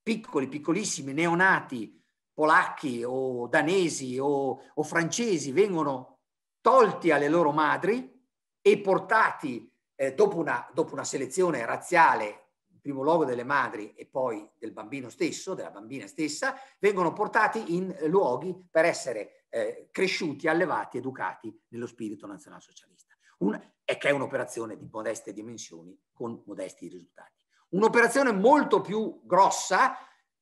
piccoli, piccolissimi, neonati, polacchi o danesi o, o francesi vengono tolti alle loro madri e portati eh, dopo, una, dopo una selezione razziale primo luogo delle madri e poi del bambino stesso, della bambina stessa, vengono portati in luoghi per essere eh, cresciuti, allevati, educati nello spirito nazionalsocialista. Un, e che è un'operazione di modeste dimensioni con modesti risultati. Un'operazione molto più grossa,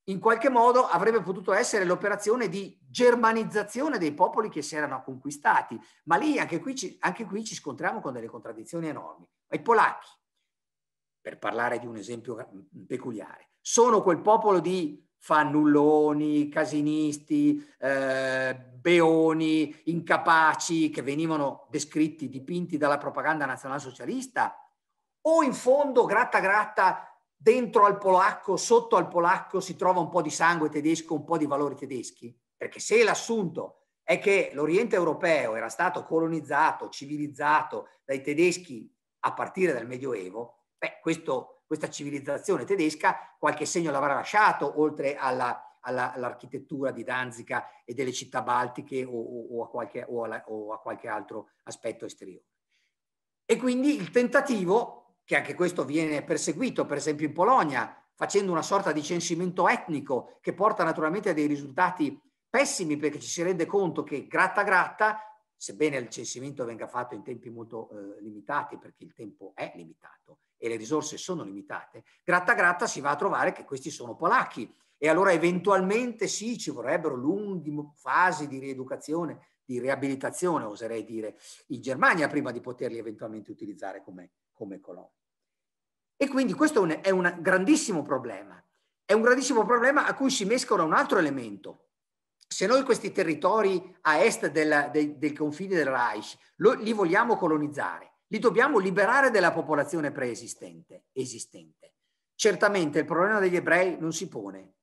in qualche modo, avrebbe potuto essere l'operazione di germanizzazione dei popoli che si erano conquistati, ma lì anche qui ci, anche qui ci scontriamo con delle contraddizioni enormi. Ma I polacchi, per parlare di un esempio mm, peculiare, sono quel popolo di fannulloni, casinisti, eh, beoni, incapaci che venivano descritti, dipinti dalla propaganda nazionalsocialista, o in fondo, gratta gratta, dentro al polacco, sotto al polacco si trova un po' di sangue tedesco, un po' di valori tedeschi? Perché se l'assunto è che l'Oriente europeo era stato colonizzato, civilizzato dai tedeschi a partire dal Medioevo, beh, questo questa civilizzazione tedesca qualche segno l'avrà lasciato, oltre alla, alla, all'architettura di Danzica e delle città baltiche o, o, o, a qualche, alla, o a qualche altro aspetto esteriore. E quindi il tentativo, che anche questo viene perseguito, per esempio in Polonia, facendo una sorta di censimento etnico che porta naturalmente a dei risultati pessimi perché ci si rende conto che gratta gratta sebbene il censimento venga fatto in tempi molto eh, limitati, perché il tempo è limitato e le risorse sono limitate, gratta gratta si va a trovare che questi sono polacchi e allora eventualmente sì, ci vorrebbero lunghe fasi di rieducazione, di riabilitazione, oserei dire, in Germania prima di poterli eventualmente utilizzare come, come coloni. E quindi questo è un, è un grandissimo problema, è un grandissimo problema a cui si mescola un altro elemento, se noi questi territori a est del, del, del confine del Reich lo, li vogliamo colonizzare, li dobbiamo liberare della popolazione preesistente, esistente. Certamente il problema degli ebrei non si pone,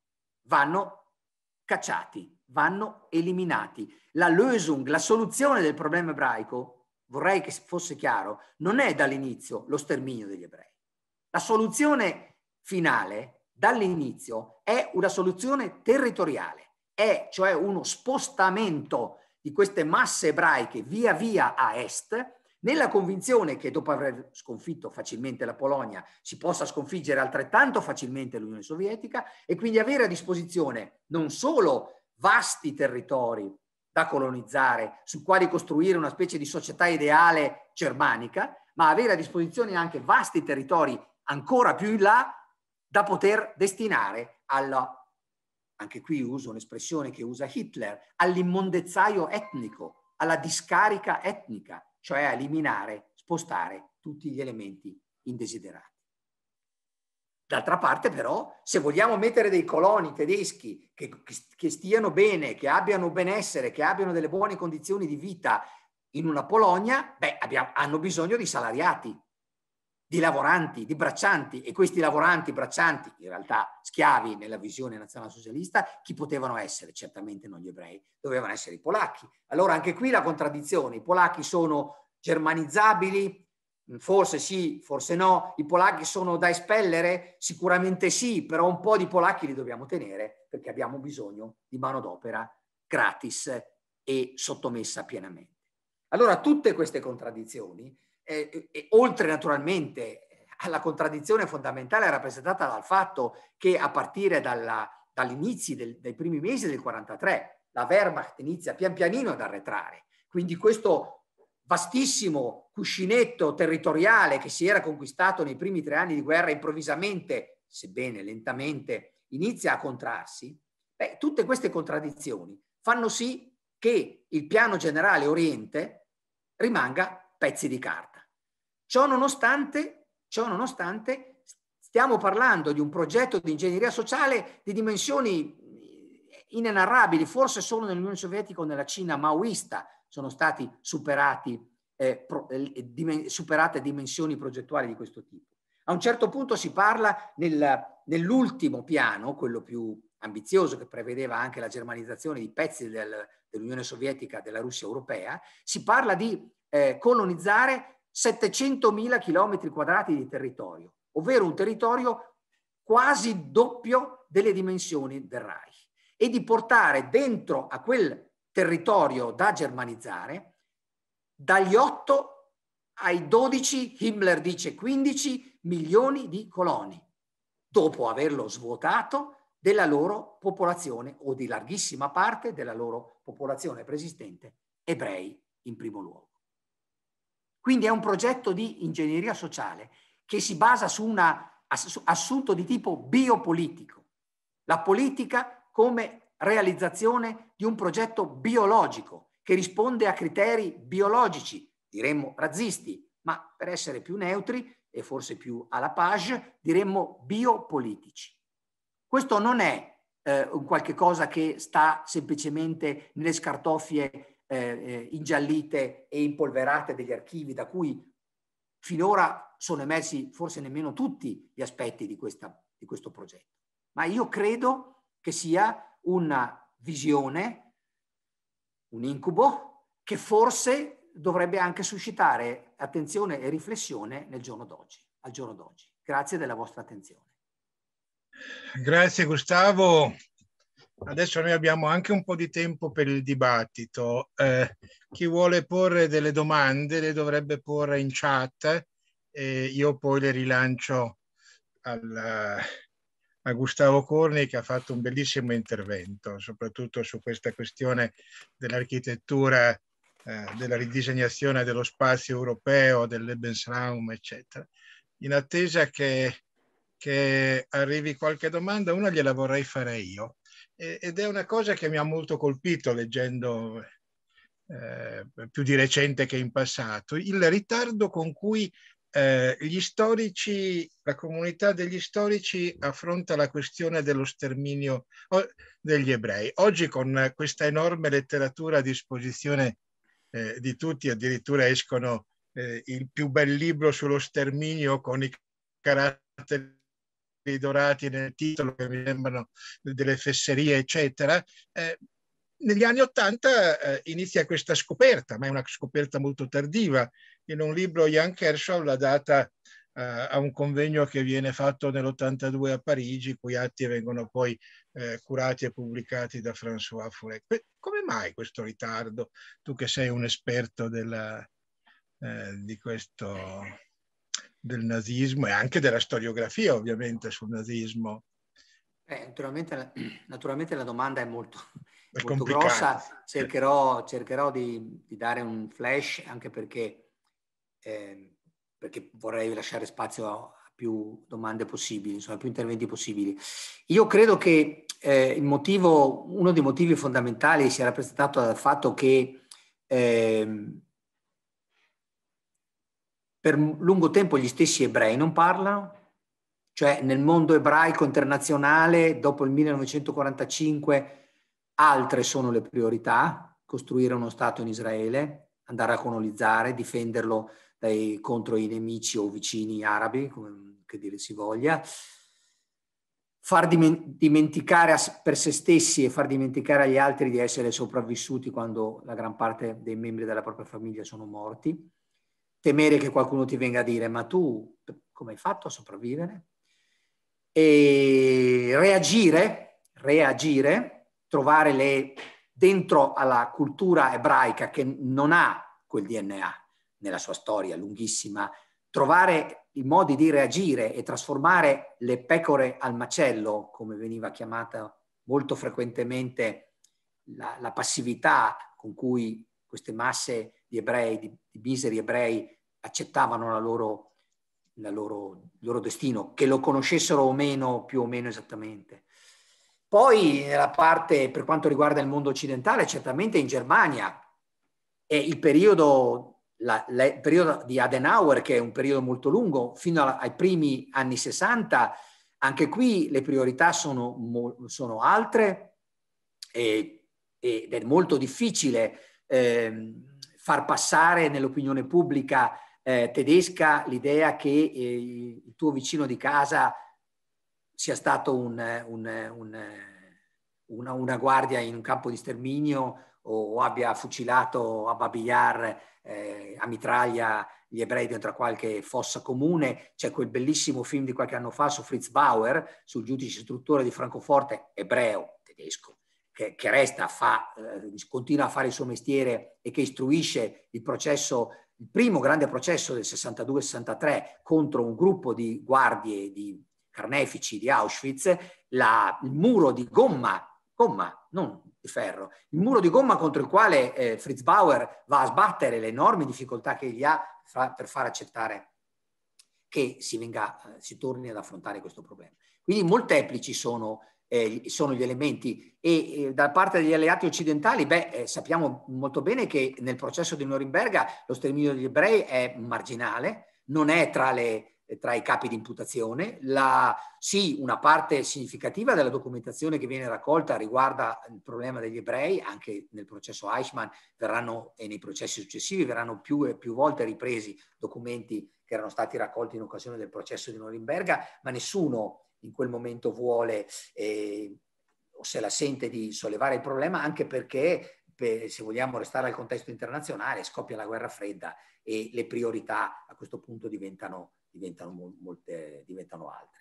vanno cacciati, vanno eliminati. La Lösung, la soluzione del problema ebraico, vorrei che fosse chiaro, non è dall'inizio lo sterminio degli ebrei. La soluzione finale dall'inizio è una soluzione territoriale è cioè uno spostamento di queste masse ebraiche via via a est, nella convinzione che dopo aver sconfitto facilmente la Polonia si possa sconfiggere altrettanto facilmente l'Unione Sovietica e quindi avere a disposizione non solo vasti territori da colonizzare, su quali costruire una specie di società ideale germanica, ma avere a disposizione anche vasti territori ancora più in là da poter destinare alla anche qui uso un'espressione che usa Hitler, all'immondezzaio etnico, alla discarica etnica, cioè a eliminare, spostare tutti gli elementi indesiderati. D'altra parte però, se vogliamo mettere dei coloni tedeschi che, che, stiano bene, che abbiano benessere, che abbiano delle buone condizioni di vita in una Polonia, beh, abbiamo, hanno bisogno di salariati, di lavoranti, di braccianti e questi lavoranti, braccianti, in realtà schiavi nella visione nazionalsocialista, chi potevano essere? Certamente non gli ebrei, dovevano essere i polacchi. Allora anche qui la contraddizione, i polacchi sono germanizzabili, mm, forse sì, forse no, i polacchi sono da espellere, sicuramente sì, però un po' di polacchi li dobbiamo tenere perché abbiamo bisogno di manodopera gratis e sottomessa pienamente. Allora tutte queste contraddizioni eh, e, oltre naturalmente alla contraddizione fondamentale rappresentata dal fatto che a partire dalla, dall'inizio del, dei primi mesi del 43 la Wehrmacht inizia pian pianino ad arretrare. Quindi questo vastissimo cuscinetto territoriale che si era conquistato nei primi tre anni di guerra improvvisamente, sebbene lentamente, inizia a contrarsi, beh, tutte queste contraddizioni fanno sì che il piano generale Oriente rimanga pezzi di carta. Ciò nonostante, ciò nonostante, stiamo parlando di un progetto di ingegneria sociale di dimensioni inenarrabili, forse solo nell'Unione Sovietica o nella Cina maoista sono stati superati, eh, pro, eh, dimen- superate dimensioni progettuali di questo tipo. A un certo punto si parla nel, nell'ultimo piano, quello più ambizioso che prevedeva anche la germanizzazione di pezzi del, dell'Unione Sovietica, della Russia europea, si parla di eh, colonizzare 700.000 km quadrati di territorio, ovvero un territorio quasi doppio delle dimensioni del RAI e di portare dentro a quel territorio da germanizzare dagli 8 ai 12, Himmler dice 15 milioni di coloni, dopo averlo svuotato della loro popolazione o di larghissima parte della loro popolazione preesistente ebrei in primo luogo. Quindi è un progetto di ingegneria sociale che si basa su un assunto di tipo biopolitico. La politica come realizzazione di un progetto biologico che risponde a criteri biologici, diremmo razzisti, ma per essere più neutri e forse più alla page, diremmo biopolitici. Questo non è eh, qualche cosa che sta semplicemente nelle scartoffie eh, eh, ingiallite e impolverate degli archivi da cui finora sono emersi forse nemmeno tutti gli aspetti di, questa, di questo progetto. Ma io credo che sia una visione, un incubo, che forse dovrebbe anche suscitare attenzione e riflessione nel giorno d'oggi, al giorno d'oggi. Grazie della vostra attenzione. Grazie Gustavo, adesso noi abbiamo anche un po' di tempo per il dibattito. Eh, chi vuole porre delle domande le dovrebbe porre in chat e io poi le rilancio al, a Gustavo Corni che ha fatto un bellissimo intervento, soprattutto su questa questione dell'architettura, eh, della ridisegnazione dello spazio europeo, dell'Ebensraum, eccetera. In attesa che, che arrivi qualche domanda, una gliela vorrei fare io ed è una cosa che mi ha molto colpito leggendo eh, più di recente che in passato, il ritardo con cui eh, gli storici, la comunità degli storici affronta la questione dello sterminio degli ebrei. Oggi con questa enorme letteratura a disposizione eh, di tutti, addirittura escono eh, il più bel libro sullo sterminio con i caratteri dei dorati nel titolo che mi sembrano delle fesserie, eccetera. Eh, negli anni Ottanta eh, inizia questa scoperta, ma è una scoperta molto tardiva. In un libro Jan Kershaw l'ha data eh, a un convegno che viene fatto nell'82 a Parigi, i cui atti vengono poi eh, curati e pubblicati da François Fouret. Come mai questo ritardo? Tu che sei un esperto della, eh, di questo del nazismo e anche della storiografia ovviamente sul nazismo? Eh, naturalmente, naturalmente, la domanda è molto, è molto grossa, cercherò, cercherò di, di, dare un flash anche perché, eh, perché vorrei lasciare spazio a, più domande possibili, insomma, più interventi possibili. Io credo che eh, motivo, uno dei motivi fondamentali sia rappresentato dal fatto che ehm, per lungo tempo gli stessi ebrei non parlano, cioè nel mondo ebraico internazionale dopo il 1945 altre sono le priorità, costruire uno Stato in Israele, andare a colonizzare, difenderlo dai, contro i nemici o vicini arabi, come che dire si voglia, far dimenticare per se stessi e far dimenticare agli altri di essere sopravvissuti quando la gran parte dei membri della propria famiglia sono morti temere che qualcuno ti venga a dire ma tu come hai fatto a sopravvivere? E reagire, reagire, trovare le dentro alla cultura ebraica che non ha quel DNA nella sua storia lunghissima, trovare i modi di reagire e trasformare le pecore al macello, come veniva chiamata molto frequentemente la, la passività con cui queste masse di ebrei, di, di miseri ebrei, accettavano la loro, la loro, il loro destino, che lo conoscessero o meno, più o meno esattamente. Poi nella parte, per quanto riguarda il mondo occidentale, certamente in Germania è il periodo, la, la, il periodo di Adenauer, che è un periodo molto lungo, fino a, ai primi anni 60, anche qui le priorità sono, sono altre e, ed è molto difficile eh, far passare nell'opinione pubblica eh, tedesca l'idea che eh, il tuo vicino di casa sia stato un, un, un, una, una, guardia in un campo di sterminio o, o abbia fucilato a Babilar eh, a mitraglia gli ebrei dentro qualche fossa comune. C'è quel bellissimo film di qualche anno fa su Fritz Bauer, sul giudice istruttore di Francoforte, ebreo, tedesco, che, che resta, fa, eh, continua a fare il suo mestiere e che istruisce il processo, il primo grande processo del 62-63 contro un gruppo di guardie, di carnefici di Auschwitz, la, il muro di gomma, gomma, non di ferro, il muro di gomma contro il quale eh, Fritz Bauer va a sbattere le enormi difficoltà che gli ha fra, per far accettare che si, venga, eh, si torni ad affrontare questo problema. Quindi molteplici sono eh, sono gli elementi. E eh, da parte degli alleati occidentali, beh, eh, sappiamo molto bene che nel processo di Norimberga lo sterminio degli ebrei è marginale, non è tra, le, tra i capi di imputazione. La, sì, una parte significativa della documentazione che viene raccolta riguarda il problema degli ebrei, anche nel processo Eichmann verranno, e nei processi successivi verranno più e più volte ripresi documenti che erano stati raccolti in occasione del processo di Norimberga, ma nessuno in quel momento vuole eh, o se la sente di sollevare il problema, anche perché, per, se vogliamo restare al contesto internazionale, scoppia la guerra fredda e le priorità a questo punto diventano, diventano, molte, diventano altre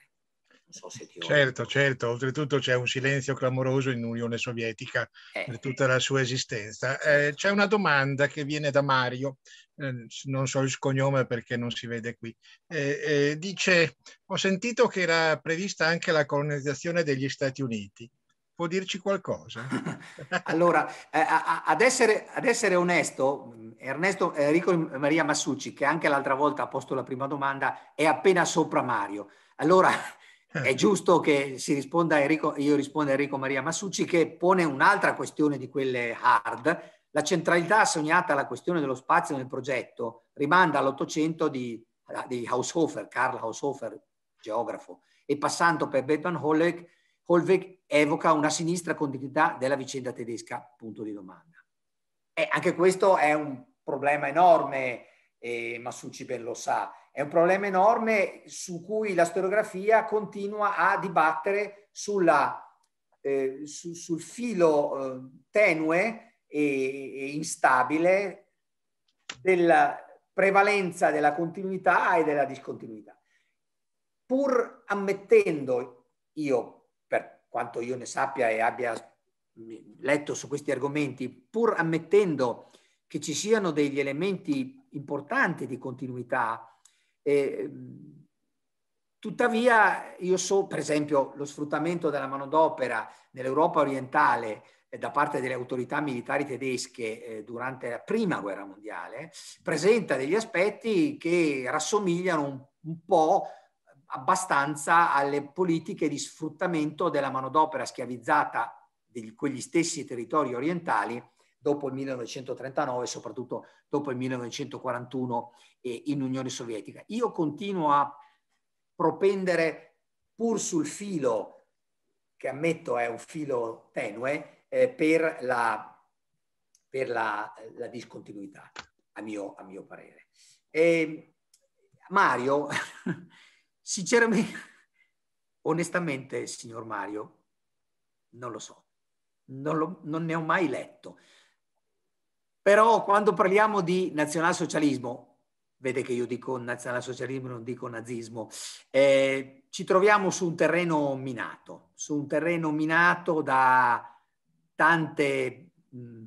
so se ti ho... Certo, certo, oltretutto c'è un silenzio clamoroso in Unione Sovietica eh. per tutta la sua esistenza. Eh, c'è una domanda che viene da Mario, eh, non so il cognome perché non si vede qui. Eh, eh, dice, ho sentito che era prevista anche la colonizzazione degli Stati Uniti può dirci qualcosa? allora, eh, ad essere, ad, essere, onesto, mm, Ernesto Enrico Maria Massucci, che anche l'altra volta ha posto la prima domanda, è appena sopra Mario. Allora, eh. È giusto che si risponda a Enrico, io rispondo a Enrico Maria Massucci che pone un'altra questione di quelle hard. La centralità assegnata alla questione dello spazio nel progetto rimanda all'Ottocento di, di Haushofer, Karl Haushofer, geografo, e passando per Beton Holweg, Holweg evoca una sinistra continuità della vicenda tedesca, punto di domanda. E anche questo è un problema enorme, e Massucci ben lo sa è un problema enorme su cui la storiografia continua a dibattere sulla, eh, su, sul filo eh, tenue e, e instabile della prevalenza della continuità e della discontinuità. Pur ammettendo io, per quanto io ne sappia e abbia letto su questi argomenti, pur ammettendo che ci siano degli elementi importanti di continuità tuttavia io so per esempio lo sfruttamento della manodopera nell'Europa orientale eh, da parte delle autorità militari tedesche eh, durante la prima guerra mondiale presenta degli aspetti che rassomigliano un, un, po' abbastanza alle politiche di sfruttamento della manodopera schiavizzata di quegli stessi territori orientali dopo il 1939 soprattutto dopo il 1941 eh, in Unione Sovietica. Io continuo a propendere pur sul filo, che ammetto è un filo tenue, eh, per, la, per la, la, discontinuità, a mio, a mio parere. E ehm, Mario, sinceramente, onestamente, signor Mario, non lo so, non, lo, non ne ho mai letto. Però quando parliamo di nazionalsocialismo, vede che io dico nazionalsocialismo, non dico nazismo, eh, ci troviamo su un terreno minato, su un terreno minato da tante, mh, mm,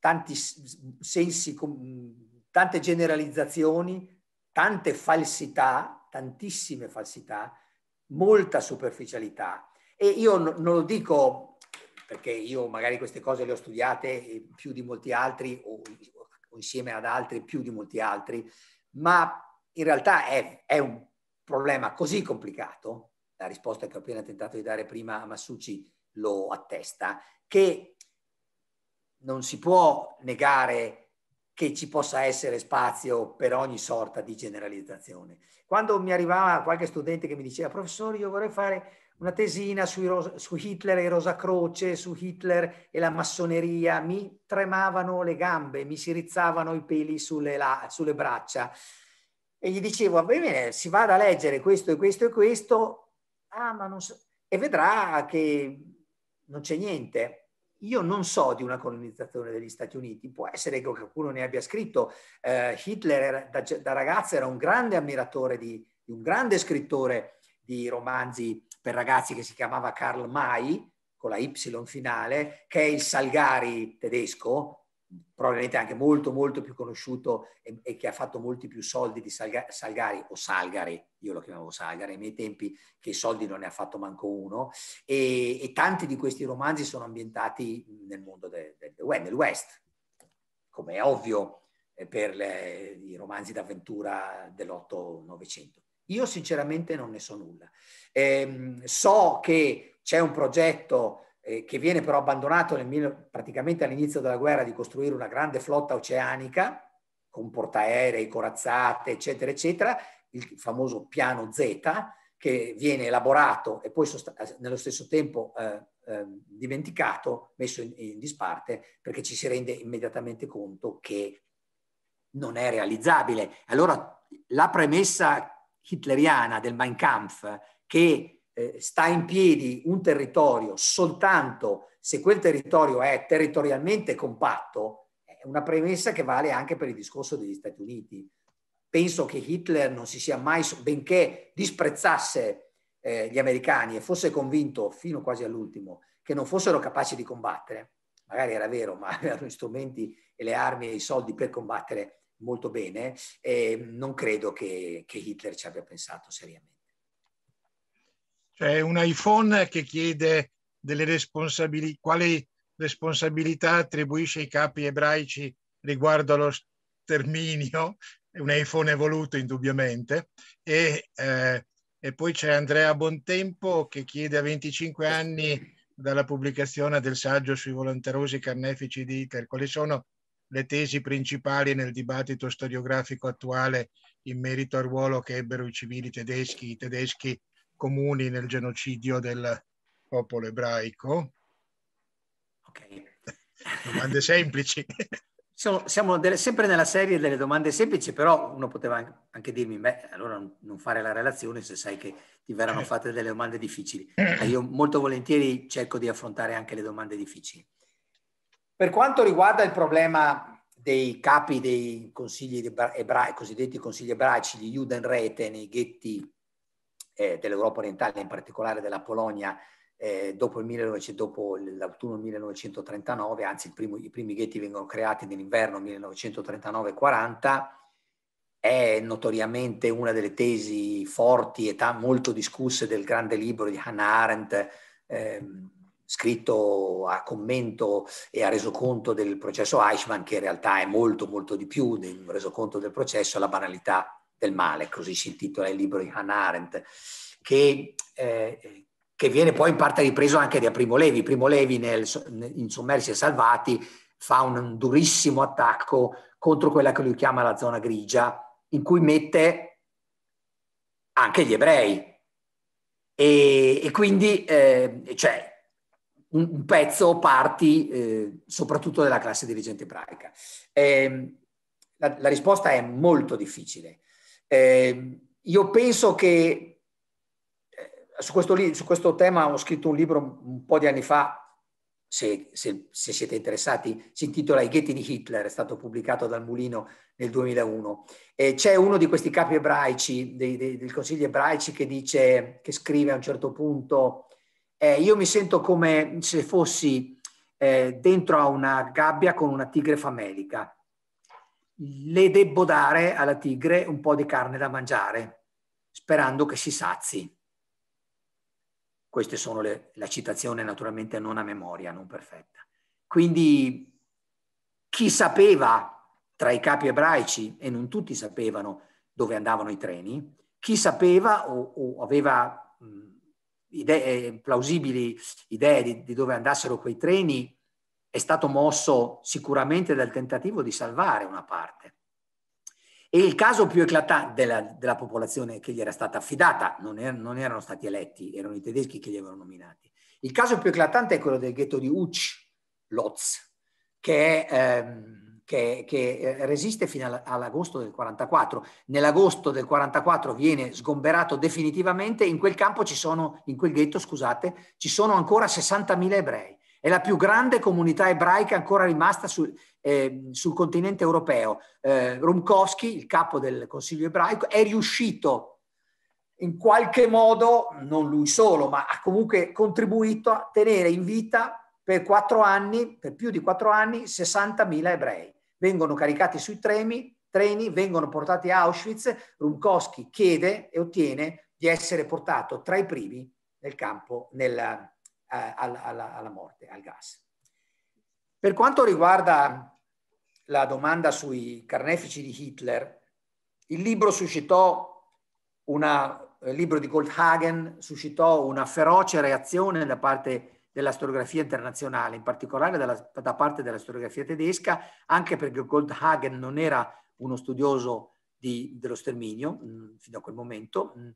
tanti sensi, com, tante generalizzazioni, tante falsità, tantissime falsità, molta superficialità. E io non lo dico perché io magari queste cose le ho studiate eh, più di molti altri o, o insieme ad altri più di molti altri, ma in realtà è, è, un problema così complicato, la risposta che ho appena tentato di dare prima a Massucci lo attesta, che non si può negare che ci possa essere spazio per ogni sorta di generalizzazione. Quando mi arrivava qualche studente che mi diceva, professore, io vorrei fare una tesina su Hitler e Rosa Croce, su Hitler e la massoneria, mi tremavano le gambe, mi si rizzavano i peli sulle, la, sulle braccia. E gli dicevo, bene, si vada a leggere questo e questo e questo, ah, so. e vedrà che non c'è niente. Io non so di una colonizzazione degli Stati Uniti, può essere che qualcuno ne abbia scritto. Eh, Hitler era, da, da ragazzo era un grande ammiratore di, di un grande scrittore di romanzi per ragazzi che si chiamava Karl May, con la Y finale, che è il Salgari tedesco, probabilmente anche molto molto più conosciuto e, e, che ha fatto molti più soldi di Salga, Salgari o Salgari, io lo chiamavo Salgari ai miei tempi che i soldi non ne ha fatto manco uno e, e, tanti di questi romanzi sono ambientati nel mondo del de, de, de West, come è ovvio eh, per le, i romanzi d'avventura dell'otto novecento. Io sinceramente non ne so nulla. Eh, so che c'è un progetto eh, che viene però abbandonato nel, praticamente all'inizio della guerra di costruire una grande flotta oceanica con portaerei, corazzate, eccetera, eccetera, il famoso piano Z che viene elaborato e poi sost- eh, nello stesso tempo eh, ehm, dimenticato, messo in, in disparte, perché ci si rende immediatamente conto che non è realizzabile. Allora la premessa hitleriana del Mein Kampf che eh, sta in piedi un territorio soltanto se quel territorio è territorialmente compatto, è una premessa che vale anche per il discorso degli Stati Uniti. Penso che Hitler non si sia mai, benché disprezzasse eh, gli americani e fosse convinto fino quasi all'ultimo che non fossero capaci di combattere, magari era vero, ma avevano gli strumenti e le armi e i soldi per combattere, molto bene, e ehm, non credo che, che Hitler ci abbia pensato seriamente. C'è cioè, un iPhone che chiede delle responsabili- quali responsabilità attribuisce ai capi ebraici riguardo allo sterminio, un iPhone evoluto indubbiamente, e, eh, e poi c'è Andrea Bontempo che chiede a 25 anni dalla pubblicazione del saggio sui volanterosi carnefici di Hitler quali sono le tesi principali nel dibattito storiografico attuale in merito al ruolo che ebbero i civili tedeschi, i tedeschi comuni nel genocidio del popolo ebraico? Ok. Domande semplici. Sono, siamo delle, sempre nella serie delle domande semplici, però uno poteva anche dirmi, beh, allora non fare la relazione se sai che ti verranno eh. fatte delle domande difficili. Io molto volentieri cerco di affrontare anche le domande difficili. Per quanto riguarda il problema dei capi dei consigli ebra- cosiddetti consigli ebraici, gli Judenrete, nei ghetti eh, dell'Europa orientale, in particolare della Polonia, eh, dopo, 19, dopo, l'autunno 1939, anzi primo, i primi ghetti vengono creati nell'inverno 1939-40, è notoriamente una delle tesi forti e t- molto discusse del grande libro di Hannah Arendt, ehm, scritto a commento e ha reso conto del processo Eichmann, che in realtà è molto, molto di più del resoconto del processo, la banalità del male, così si intitola il libro di Hannah Arendt, che, eh, che viene poi in parte ripreso anche da Primo Levi. Primo Levi nel, in Sommersi e Salvati fa un durissimo attacco contro quella che lui chiama la zona grigia, in cui mette anche gli ebrei. E, e quindi, eh, cioè, un, un pezzo o parti eh, soprattutto della classe dirigente ebraica. Eh, la, la, risposta è molto difficile. Eh, io penso che eh, su questo, su questo, tema ho scritto un libro un po' di anni fa, se, se, se siete interessati, si intitola I ghetti di Hitler, è stato pubblicato dal Mulino nel 2001. Eh, c'è uno di questi capi ebraici, dei, dei, dei consigli ebraici, che dice, che scrive a un certo punto, eh, io mi sento come se fossi eh, dentro a una gabbia con una tigre famelica. Le debbo dare alla tigre un po' di carne da mangiare, sperando che si sazi. Queste sono le, la citazione naturalmente non a memoria, non perfetta. Quindi chi sapeva tra i capi ebraici, e non tutti sapevano dove andavano i treni, chi sapeva o, o aveva mh, idee, eh, plausibili idee di, di dove andassero quei treni è stato mosso sicuramente dal tentativo di salvare una parte. E il caso più eclatante della, della, popolazione che gli era stata affidata, non, er- non, erano stati eletti, erano i tedeschi che li avevano nominati. Il caso più eclatante è quello del ghetto di Uch, Lotz, che è ehm, che, che eh, resiste fino all'agosto del 44. Nell'agosto del 44 viene sgomberato definitivamente, in quel campo ci sono, in quel ghetto, scusate, ci sono ancora 60.000 ebrei. È la più grande comunità ebraica ancora rimasta sul, eh, sul continente europeo. Eh, Rumkowski, il capo del Consiglio ebraico, è riuscito in qualche modo, non lui solo, ma ha comunque contribuito a tenere in vita per quattro anni, per più di quattro anni, 60.000 ebrei vengono caricati sui treni, treni vengono portati a Auschwitz, Rumkowski chiede e ottiene di essere portato tra i primi nel campo nel, eh, alla, alla, alla morte, al gas. Per quanto riguarda la domanda sui carnefici di Hitler, il libro suscitò una, il libro di Goldhagen suscitò una feroce reazione da parte di della storiografia internazionale, in particolare della, da parte della storiografia tedesca, anche perché Goldhagen non era uno studioso di, dello sterminio mh, mm, fino a quel momento, mh, mm,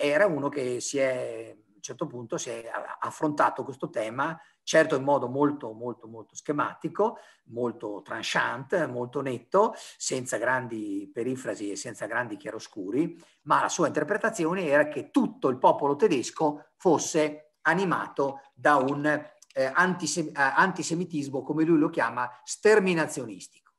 era uno che si è, a un certo punto si è affrontato questo tema, certo in modo molto, molto, molto schematico, molto tranchant, molto netto, senza grandi perifrasi e senza grandi chiaroscuri, ma la sua interpretazione era che tutto il popolo tedesco fosse animato da un eh, antisem- eh, antisemitismo, come lui lo chiama, sterminazionistico,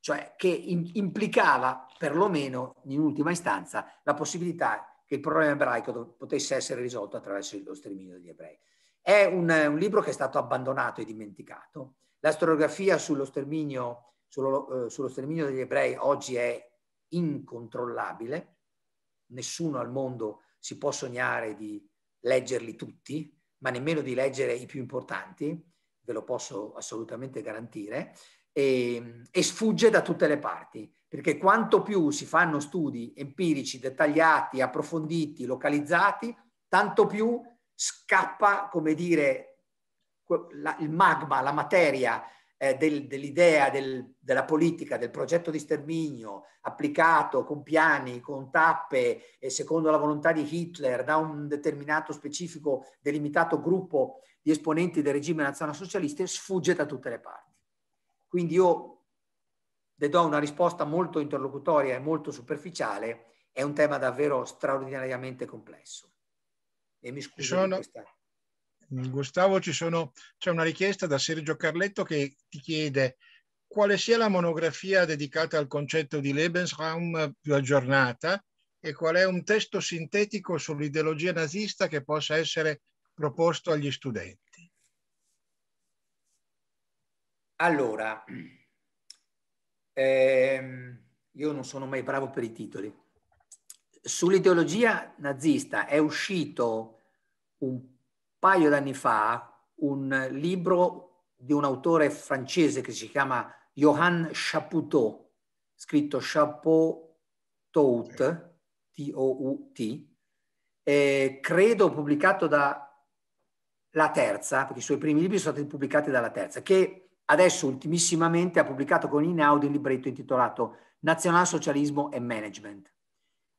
cioè che in- implicava perlomeno in ultima istanza la possibilità che il problema ebraico potesse essere risolto attraverso lo sterminio degli ebrei. È un, un libro che è stato abbandonato e dimenticato. La storiografia sullo sterminio, sullo, eh, sullo sterminio degli ebrei oggi è incontrollabile. Nessuno al mondo si può sognare di leggerli tutti, ma nemmeno di leggere i più importanti, ve lo posso assolutamente garantire, e, e sfugge da tutte le parti, perché quanto più si fanno studi empirici, dettagliati, approfonditi, localizzati, tanto più scappa, come dire, la, il magma, la materia eh, del, dell'idea del, della politica, del progetto di sterminio applicato con piani, con tappe e secondo la volontà di Hitler da un determinato specifico delimitato gruppo di esponenti del regime nazionalsocialista sfugge da tutte le parti. Quindi io le do una risposta molto interlocutoria e molto superficiale, è un tema davvero straordinariamente complesso. E mi scuso sono... di questa Mm, Gustavo, sono, c'è una richiesta da Sergio Carletto che ti chiede quale sia la monografia dedicata al concetto di Lebensraum più aggiornata e qual è un testo sintetico sull'ideologia nazista che possa essere proposto agli studenti. Allora, ehm, io non sono mai bravo per i titoli. Sull'ideologia nazista è uscito un paio d'anni fa un libro di un autore francese che si chiama Johan Chaputot, scritto Chapotout, T-O-U-T, eh, credo pubblicato da La Terza, perché i suoi primi libri sono stati pubblicati dalla Terza, che adesso ultimissimamente ha pubblicato con Inaudi un libretto intitolato Nazionalsocialismo e Management.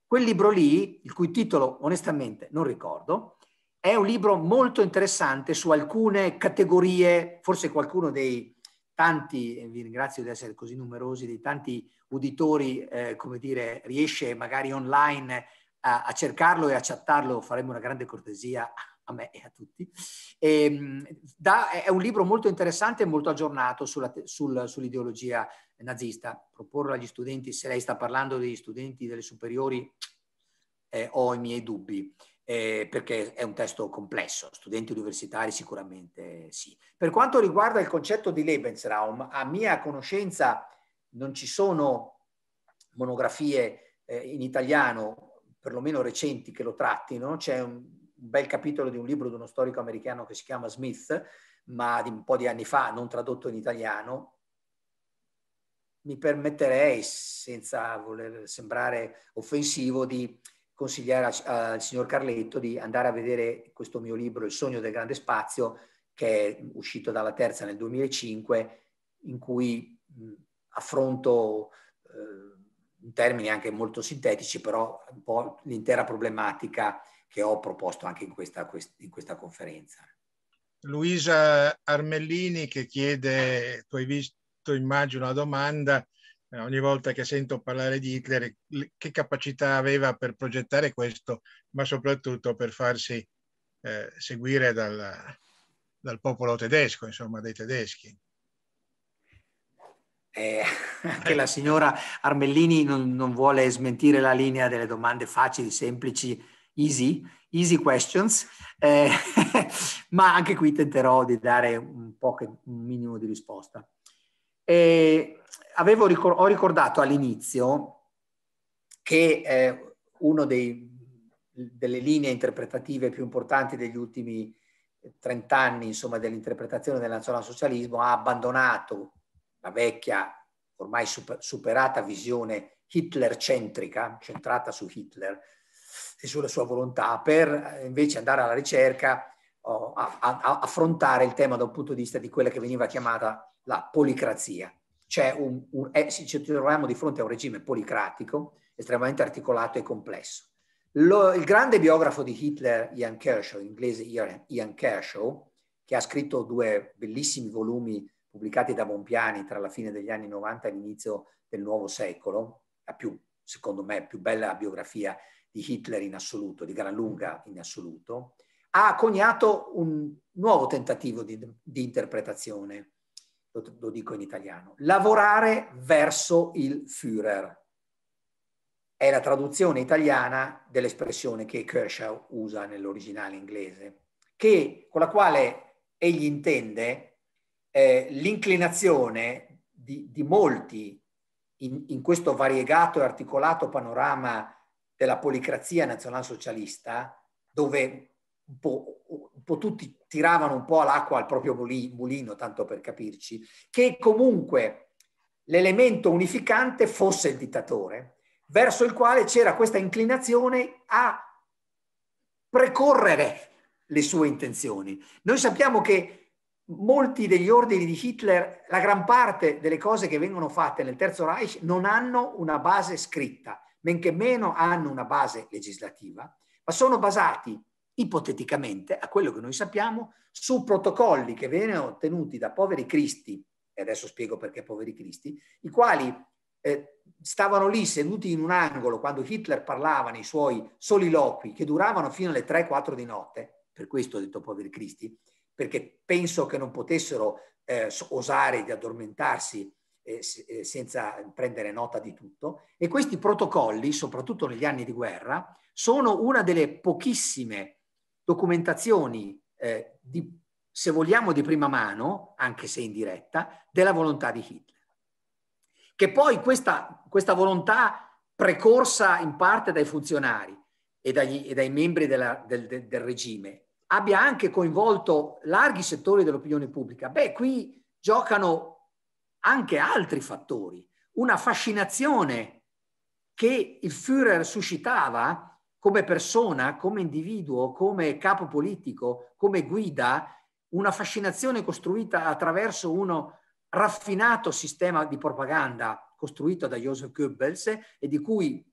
Quel libro lì, il cui titolo onestamente non ricordo, è un libro molto interessante su alcune categorie, forse qualcuno dei tanti, e vi ringrazio di essere così numerosi, dei tanti uditori, eh, come dire, riesce magari online a, a cercarlo e a chattarlo, faremo una grande cortesia a me e a tutti. E, ehm, da, è un libro molto interessante e molto aggiornato sulla, sul, sull'ideologia nazista. Proporlo agli studenti, se lei sta parlando degli studenti delle superiori, eh, ho i miei dubbi eh, perché è un testo complesso, studenti universitari sicuramente sì. Per quanto riguarda il concetto di Lebensraum, a mia conoscenza non ci sono monografie eh, in italiano, perlomeno recenti, che lo trattino, c'è un, bel capitolo di un libro di uno storico americano che si chiama Smith, ma di un po' di anni fa, non tradotto in italiano, mi permetterei, senza voler sembrare offensivo, di consigliare al signor Carletto di andare a vedere questo mio libro Il sogno del grande spazio, che è uscito dalla terza nel 2005, in cui affronto eh, in termini anche molto sintetici, però un po' l'intera problematica che ho proposto anche in questa, in questa conferenza. Luisa Armellini che chiede, tu hai visto immagino la domanda, eh, ogni volta che sento parlare di Hitler, che capacità aveva per progettare questo, ma soprattutto per farsi eh, seguire dal, dal, popolo tedesco, insomma, dei tedeschi. Eh, anche la signora Armellini non, non, vuole smentire la linea delle domande facili, semplici, easy, easy questions, eh, ma anche qui tenterò di dare un, po che, un minimo di risposta. E avevo, ho ricordato all'inizio che eh, una delle linee interpretative più importanti degli ultimi 30 anni insomma, dell'interpretazione del nazionalsocialismo ha abbandonato la vecchia, ormai superata visione Hitler-centrica, centrata su Hitler e sulla sua volontà, per eh, invece andare alla ricerca, oh, a, a, affrontare il tema da un punto di vista di quella che veniva chiamata la policrazia. C'è un, un, è, eh, ci troviamo di fronte a un regime policratico estremamente articolato e complesso. Lo, il grande biografo di Hitler, Ian Kershaw, inglese Ian Kershaw, che ha scritto due bellissimi volumi pubblicati da Bompiani tra la fine degli anni 90 e l'inizio del nuovo secolo, la più, secondo me, più bella biografia di Hitler in assoluto, di gran lunga in assoluto, ha coniato un nuovo tentativo di, di interpretazione lo, lo dico in italiano, lavorare verso il Führer. È la traduzione italiana dell'espressione che Kershaw usa nell'originale inglese, che, con la quale egli intende eh, l'inclinazione di, di molti in, in questo variegato e articolato panorama della policrazia nazionalsocialista, dove un po', un po', tutti tiravano un po' l'acqua al proprio mulino, tanto per capirci, che comunque l'elemento unificante fosse il dittatore, verso il quale c'era questa inclinazione a precorrere le sue intenzioni. Noi sappiamo che molti degli ordini di Hitler, la gran parte delle cose che vengono fatte nel Terzo Reich non hanno una base scritta, men che meno hanno una base legislativa, ma sono basati ipoteticamente a quello che noi sappiamo su protocolli che venivano ottenuti da poveri cristi, e adesso spiego perché poveri cristi, i quali eh, stavano lì seduti in un angolo quando Hitler parlava nei suoi soliloqui che duravano fino alle 3-4 di notte, per questo ho detto poveri cristi, perché penso che non potessero eh, osare di addormentarsi eh, eh, senza prendere nota di tutto. E questi protocolli, soprattutto negli anni di guerra, sono una delle pochissime documentazioni, eh, di, se vogliamo, di prima mano, anche se indiretta, della volontà di Hitler. Che poi questa, questa volontà precorsa in parte dai funzionari e, dagli, e dai membri della, del, del, del regime abbia anche coinvolto larghi settori dell'opinione pubblica, beh, qui giocano anche altri fattori. Una fascinazione che il Führer suscitava come persona, come individuo, come capo politico, come guida, una fascinazione costruita attraverso uno raffinato sistema di propaganda costruito da Joseph Goebbels e di cui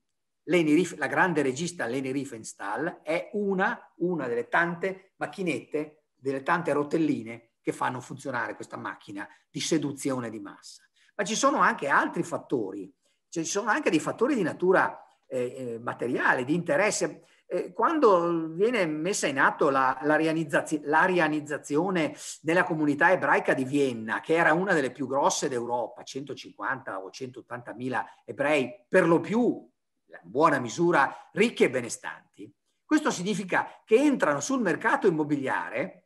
Rief, la grande regista Leni Riefenstahl è una, una delle tante macchinette, delle tante rotelline che fanno funzionare questa macchina di seduzione di massa. Ma ci sono anche altri fattori, cioè ci sono anche dei fattori di natura eh, eh, materiale, di interesse. Eh, quando viene messa in atto la, l'arianizzazi- l'arianizzazione della comunità ebraica di Vienna, che era una delle più grosse d'Europa, 150 o 180 mila ebrei, per lo più, in buona misura, ricchi e benestanti, questo significa che entrano sul mercato immobiliare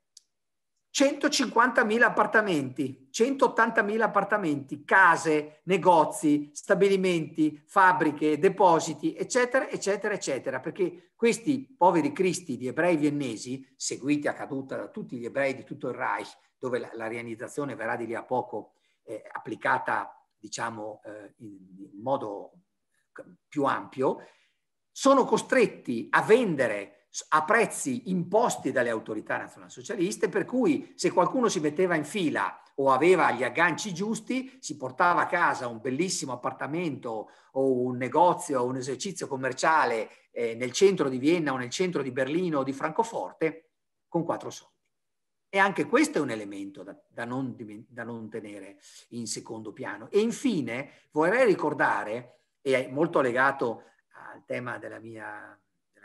150.000 appartamenti, 180.000 appartamenti, case, negozi, stabilimenti, fabbriche, depositi, eccetera, eccetera, eccetera, perché questi poveri cristi di ebrei viennesi, seguiti a caduta da tutti gli ebrei di tutto il Reich, dove la, rianizzazione verrà di lì a poco eh, applicata, diciamo, eh, in, in modo eh, più ampio, sono costretti a vendere a prezzi imposti dalle autorità nazionalsocialiste, per cui se qualcuno si metteva in fila o aveva gli agganci giusti, si portava a casa un bellissimo appartamento o un negozio o un esercizio commerciale eh, nel centro di Vienna o nel centro di Berlino o di Francoforte con quattro soldi. E anche questo è un elemento da, da, non, da non tenere in secondo piano. E infine vorrei ricordare, e è molto legato al tema della mia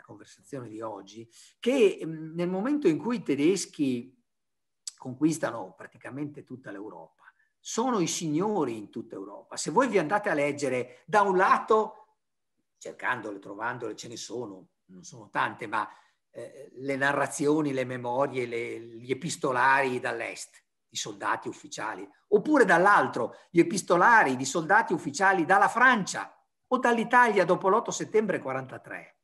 conversazione di oggi, che mm, nel momento in cui i tedeschi conquistano praticamente tutta l'Europa, sono i signori in tutta Europa. Se voi vi andate a leggere, da un lato, cercandole, trovandole, ce ne sono, non sono tante, ma eh, le narrazioni, le memorie, le, gli epistolari dall'est, i soldati ufficiali, oppure dall'altro, gli epistolari di soldati ufficiali dalla Francia o dall'Italia dopo l'8 settembre 43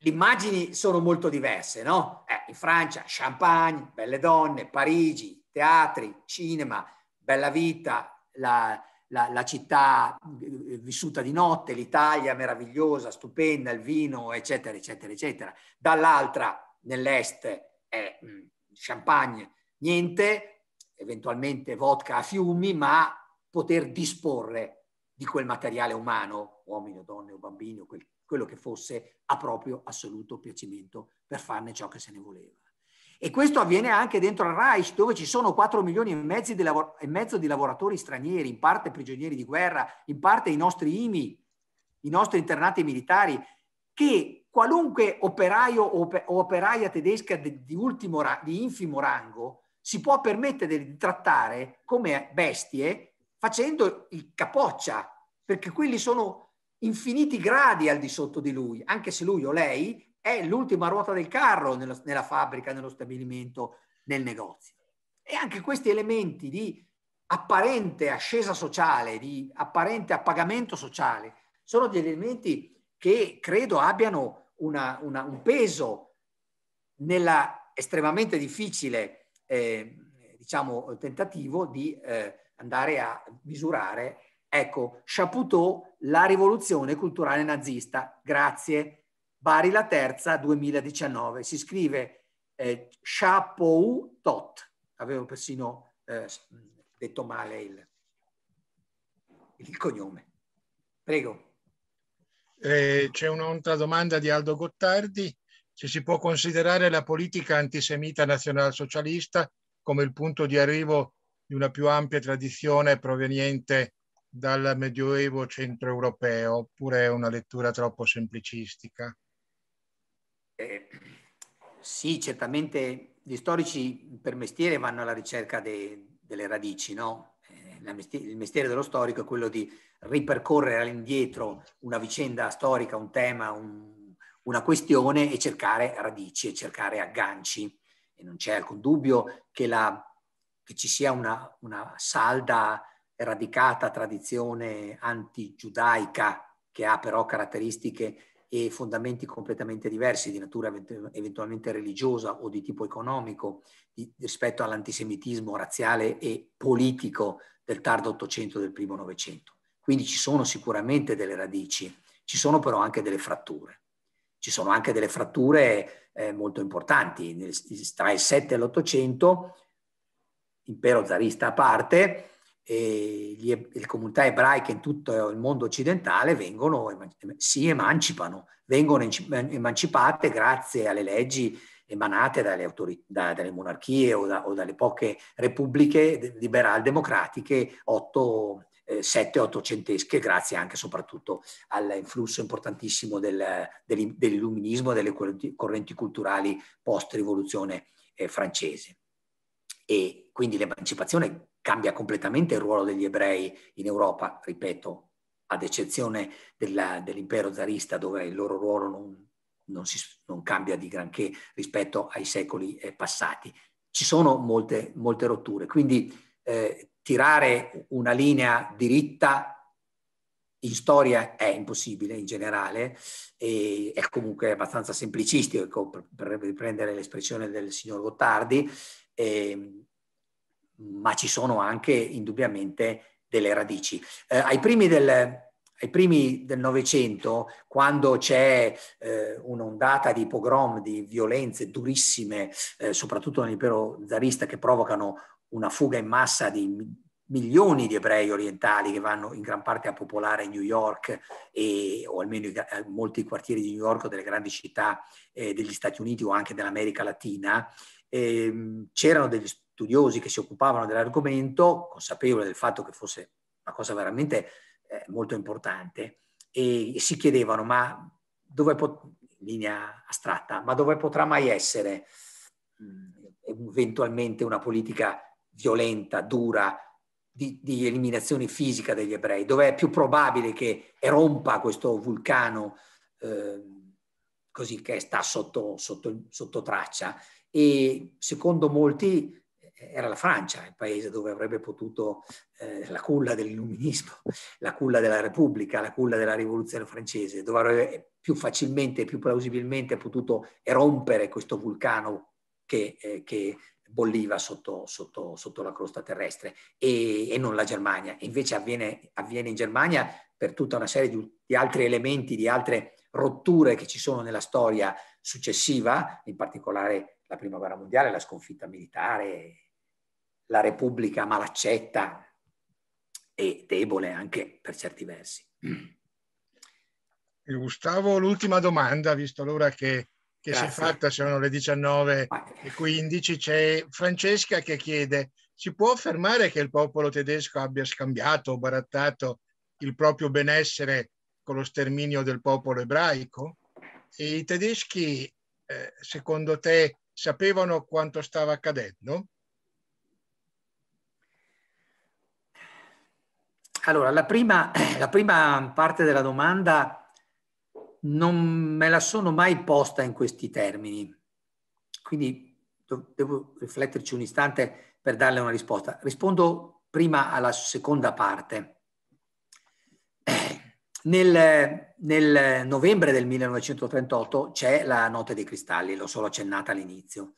le immagini sono molto diverse, no? Eh, in Francia, champagne, belle donne, Parigi, teatri, cinema, bella vita, la, la, la città eh, vissuta di notte, l'Italia meravigliosa, stupenda, il vino, eccetera, eccetera, eccetera. Dall'altra, nell'est, è mm, champagne, niente, eventualmente vodka a fiumi, ma poter disporre di quel materiale umano, uomini o donne o bambini o quel quello che fosse a proprio assoluto piacimento per farne ciò che se ne voleva. E questo avviene anche dentro al Reich, dove ci sono 4 milioni e mezzo, di, lavoratori stranieri, in parte prigionieri di guerra, in parte i nostri IMI, i nostri internati militari, che qualunque operaio o operaia tedesca di, ultimo, di infimo rango si può permettere di trattare come bestie facendo il capoccia, perché quelli sono infiniti gradi al di sotto di lui, anche se lui o lei è l'ultima ruota del carro nella, nella fabbrica, nello stabilimento, nel negozio. E anche questi elementi di apparente ascesa sociale, di apparente appagamento sociale, sono degli elementi che credo abbiano una, una, un peso nella estremamente difficile eh, diciamo, tentativo di eh, andare a misurare Ecco, Chapoutot, la rivoluzione culturale nazista. Grazie. Bari la terza 2019. Si scrive eh, Chapoutot. Avevo persino eh, detto male il, il cognome. Prego. Eh, c'è un'altra domanda di Aldo Gottardi. Se si può considerare la politica antisemita nazionalsocialista come il punto di arrivo di una più ampia tradizione proveniente dal Medioevo centroeuropeo oppure è una lettura troppo semplicistica? Eh, sì, certamente gli storici per mestiere vanno alla ricerca de, delle radici, no? Eh, il mestiere dello storico è quello di ripercorrere all'indietro una vicenda storica, un tema, un, una questione e cercare radici e cercare agganci. E non c'è alcun dubbio che, la, che ci sia una, una salda radicata tradizione antigiudaica che ha però caratteristiche e fondamenti completamente diversi di natura eventualmente religiosa o di tipo economico di, rispetto all'antisemitismo razziale e politico del tardo Ottocento e del primo Novecento. Quindi ci sono sicuramente delle radici, ci sono però anche delle fratture. Ci sono anche delle fratture eh, molto importanti. Nel, tra il 7 e l'Ottocento, impero zarista a parte, e le comunità ebraiche in tutto il mondo occidentale vengono, si emancipano, vengono emancipate grazie alle leggi emanate dalle, autorit- da, dalle monarchie o, da, o, dalle poche repubbliche liberal-democratiche otto, eh, 7 800 grazie anche e soprattutto all'influsso importantissimo del, del, dell'illuminismo e delle correnti culturali post-rivoluzione eh, francese. E quindi l'emancipazione cambia completamente il ruolo degli ebrei in Europa, ripeto, ad eccezione della, dell'impero zarista dove il loro ruolo non, non, si, non, cambia di granché rispetto ai secoli eh, passati. Ci sono molte, molte rotture, quindi eh, tirare una linea diritta in storia è impossibile in generale, e è comunque abbastanza semplicistico ecco, per riprendere l'espressione del signor Gottardi, Eh, ma ci sono anche indubbiamente delle radici. Eh, ai primi del, ai primi del Novecento, quando c'è eh, un'ondata di pogrom, di violenze durissime, eh, soprattutto nell'impero zarista, che provocano una fuga in massa di milioni di ebrei orientali che vanno in gran parte a popolare New York e, o almeno i, eh, molti quartieri di New York o delle grandi città eh, degli Stati Uniti o anche dell'America Latina, ehm, c'erano degli studiosi che si occupavano dell'argomento, consapevoli del fatto che fosse una cosa veramente eh, molto importante, e, si chiedevano, ma dove pot- linea astratta, ma dove potrà mai essere mh, mm, eventualmente una politica violenta, dura, di, di, eliminazione fisica degli ebrei, dove è più probabile che erompa questo vulcano eh, così che sta sotto, sotto, sotto, traccia. E secondo molti era la Francia, il paese dove avrebbe potuto, eh, la culla dell'illuminismo, la culla della Repubblica, la culla della rivoluzione francese, dove avrebbe più facilmente e più plausibilmente potuto erompere questo vulcano che, eh, che bolliva sotto, sotto, sotto, la crosta terrestre e, e non la Germania. Invece avviene, avviene, in Germania per tutta una serie di, di altri elementi, di altre rotture che ci sono nella storia successiva, in particolare la prima guerra mondiale, la sconfitta militare, la Repubblica malaccetta e debole anche per certi versi. Mm. Gustavo, l'ultima domanda, visto l'ora che, che si è fatta, sono le 19.15, c'è Francesca che chiede, si può affermare che il popolo tedesco abbia scambiato o barattato il proprio benessere con lo sterminio del popolo ebraico? E I tedeschi, eh, secondo te, sapevano quanto stava accadendo? Allora, la prima, la prima parte della domanda non me la sono mai posta in questi termini, quindi devo rifletterci un istante per darle una risposta. Rispondo prima alla seconda parte. Nel, nel, novembre del 1938 c'è la notte dei cristalli, l'ho solo accennata all'inizio,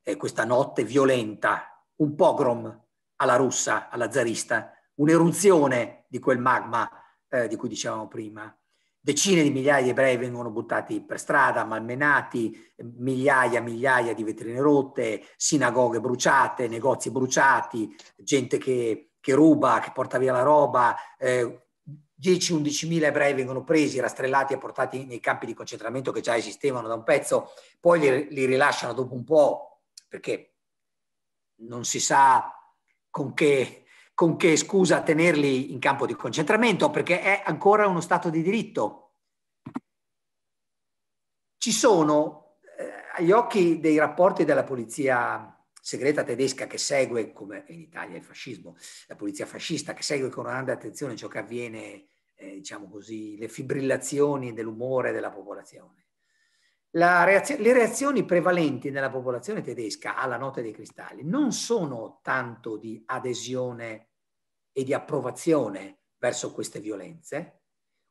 eh, questa notte violenta, un pogrom alla russa, alla zarista, un'eruzione di quel magma eh, di cui dicevamo prima. Decine di migliaia di ebrei vengono buttati per strada, malmenati, migliaia e migliaia di vetrine rotte, sinagoghe bruciate, negozi bruciati, gente che, che ruba, che porta via la roba, eh, 10-11 ebrei vengono presi, rastrellati e portati nei campi di concentramento che già esistevano da un pezzo, poi li, li, rilasciano dopo un po' perché non si sa con che con che scusa tenerli in campo di concentramento perché è ancora uno stato di diritto. Ci sono eh, agli occhi dei rapporti della polizia segreta tedesca che segue, come in Italia il fascismo, la polizia fascista che segue con grande attenzione ciò che avviene, eh, diciamo così, le fibrillazioni dell'umore della popolazione. Reazio- le reazioni prevalenti nella popolazione tedesca alla notte dei cristalli non sono tanto di adesione e di approvazione verso queste violenze,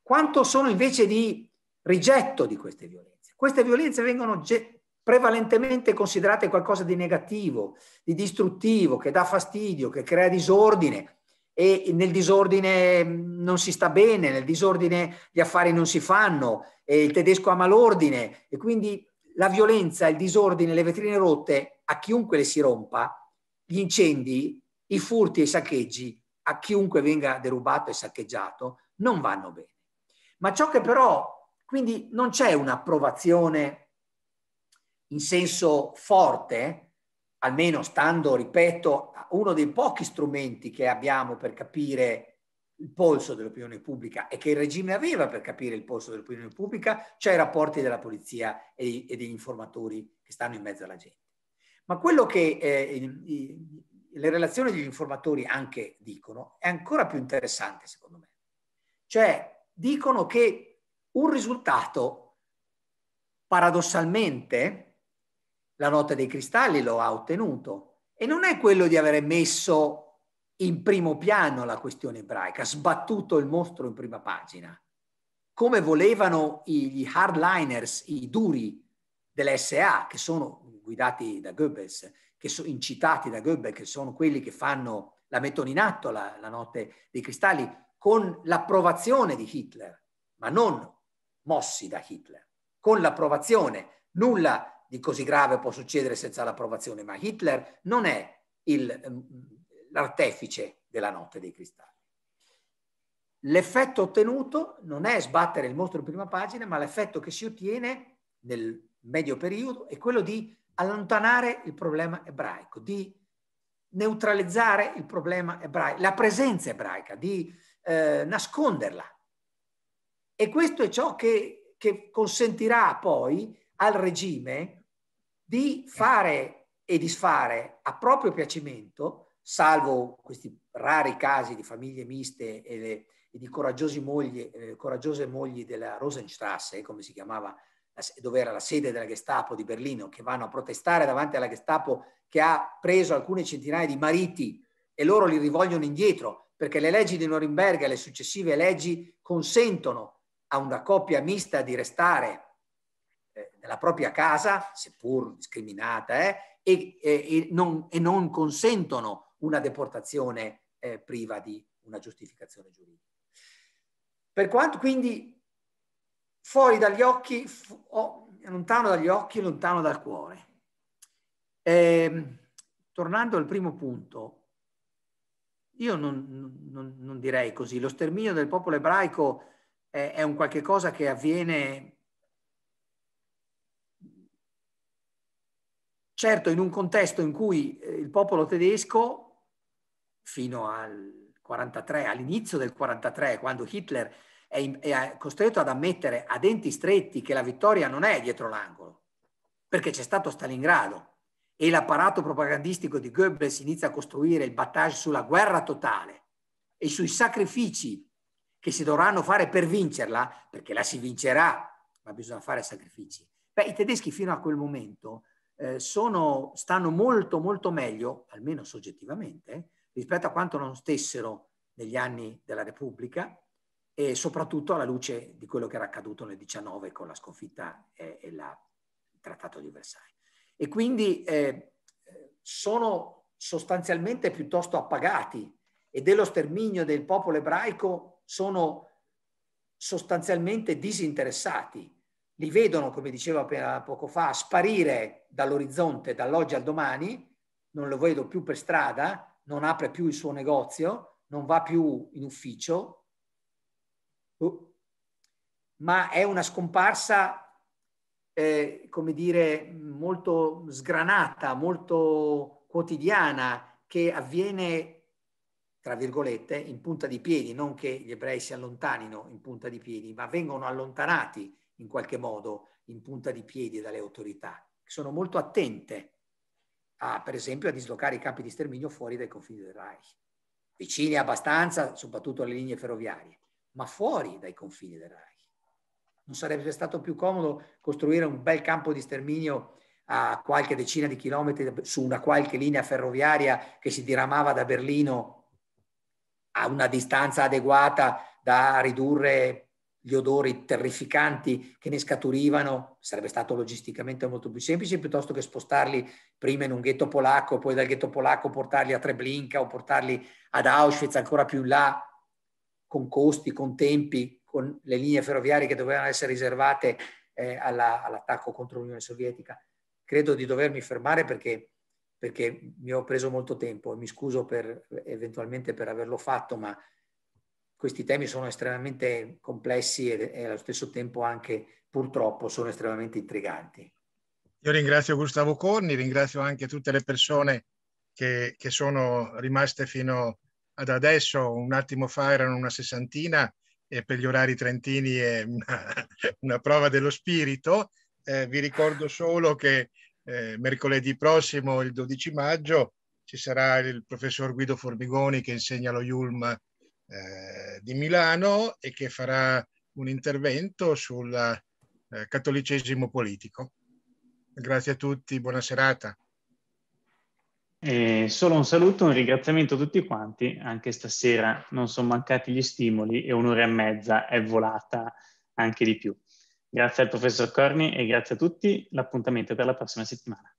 quanto sono invece di rigetto di queste violenze. Queste violenze vengono ge- prevalentemente considerate qualcosa di negativo, di distruttivo, che dà fastidio, che crea disordine e nel disordine mm, non si sta bene, nel disordine gli affari non si fanno, il tedesco ama l'ordine e quindi la violenza, il disordine, le vetrine rotte, a chiunque le si rompa, gli incendi, i furti e i saccheggi a chiunque venga derubato e saccheggiato non vanno bene. Ma ciò che però, quindi non c'è un'approvazione in senso forte, almeno stando, ripeto, a uno dei pochi strumenti che abbiamo per capire il polso dell'opinione pubblica e che il regime aveva per capire il polso dell'opinione pubblica, cioè i rapporti della polizia e, degli informatori che stanno in mezzo alla gente. Ma quello che eh, le relazioni degli informatori anche dicono, è ancora più interessante secondo me. Cioè dicono che un risultato, paradossalmente, la nota dei cristalli lo ha ottenuto e non è quello di avere messo in primo piano la questione ebraica, sbattuto il mostro in prima pagina, come volevano gli hardliners, i duri dell'SA, che sono guidati da Goebbels, che sono incitati da Goebbels, che sono quelli che fanno, la mettono in atto la, la notte dei cristalli, con l'approvazione di Hitler, ma non mossi da Hitler, con l'approvazione. Nulla di così grave può succedere senza l'approvazione, ma Hitler non è il, ehm, l'artefice della notte dei cristalli. L'effetto ottenuto non è sbattere il mostro in prima pagina, ma l'effetto che si ottiene nel medio periodo è quello di allontanare il problema ebraico, di neutralizzare il problema ebraico, la presenza ebraica, di eh, nasconderla. E questo è ciò che, che consentirà poi al regime di fare e disfare a proprio piacimento, salvo questi rari casi di famiglie miste e, le, e di mogli, eh, coraggiose mogli della Rosenstrasse, come si chiamava dove era la sede della Gestapo di Berlino, che vanno a protestare davanti alla Gestapo che ha preso alcune centinaia di mariti e loro li rivolgono indietro perché le leggi di Norimberga e le successive leggi consentono a una coppia mista di restare eh, nella propria casa, seppur discriminata, eh, e, e, e, non, e, non, consentono una deportazione eh, priva di una giustificazione giuridica. Per quanto quindi fuori dagli occhi, fu- oh, lontano dagli occhi, lontano dal cuore. E, ehm, tornando al primo punto, io non, non, non, direi così, lo sterminio del popolo ebraico è, è un qualche cosa che avviene certo in un contesto in cui eh, il popolo tedesco fino al 43, all'inizio del 43, quando Hitler è, è costretto ad ammettere a denti stretti che la vittoria non è dietro l'angolo, perché c'è stato Stalingrado e l'apparato propagandistico di Goebbels inizia a costruire il battage sulla guerra totale e sui sacrifici che si dovranno fare per vincerla, perché la si vincerà, ma bisogna fare sacrifici. Beh, i tedeschi fino a quel momento eh, sono, stanno molto molto meglio, almeno soggettivamente, rispetto a quanto non stessero negli anni della Repubblica, e soprattutto alla luce di quello che era accaduto nel 19 con la sconfitta eh, e la, il trattato di Versailles. E quindi eh, sono sostanzialmente piuttosto appagati e dello sterminio del popolo ebraico sono sostanzialmente disinteressati. Li vedono, come dicevo appena poco fa, sparire dall'orizzonte dall'oggi al domani, non lo vedo più per strada, non apre più il suo negozio, non va più in ufficio, uh, ma è una scomparsa, eh, come dire, molto sgranata, molto quotidiana, che avviene, tra virgolette, in punta di piedi, non che gli ebrei si allontanino in punta di piedi, ma vengono allontanati in qualche modo in punta di piedi dalle autorità, che sono molto attente a, per esempio, a dislocare i campi di sterminio fuori dai confini del Reich, vicini abbastanza, soprattutto alle linee ferroviarie ma fuori dai confini del Reich. Non sarebbe stato più comodo costruire un bel campo di sterminio a qualche decina di chilometri su una qualche linea ferroviaria che si diramava da Berlino a una distanza adeguata da ridurre gli odori terrificanti che ne scaturivano, sarebbe stato logisticamente molto più semplice piuttosto che spostarli prima in un ghetto polacco, poi dal ghetto polacco portarli a Treblinka o portarli ad Auschwitz ancora più in là con costi, con tempi, con le linee ferroviarie che dovevano essere riservate eh, alla, all'attacco contro l'Unione Sovietica. Credo di dovermi fermare perché, perché mi ho preso molto tempo e mi scuso per, eventualmente per averlo fatto, ma questi temi sono estremamente complessi e, e allo stesso tempo anche purtroppo sono estremamente intriganti. Io ringrazio Gustavo Corni, ringrazio anche tutte le persone che, che sono rimaste fino a ad adesso, un attimo fa erano una sessantina e per gli orari trentini è una, una prova dello spirito. Eh, vi ricordo solo che eh, mercoledì prossimo, il 12 maggio, ci sarà il professor Guido Formigoni che insegna allo IULM eh, di Milano e che farà un intervento sul eh, cattolicesimo politico. Grazie a tutti, buona serata. Eh, solo un saluto, un ringraziamento a tutti quanti. Anche stasera non sono mancati gli stimoli e un'ora e mezza è volata anche di più. Grazie al professor Corni e grazie a tutti. L'appuntamento è per la prossima settimana.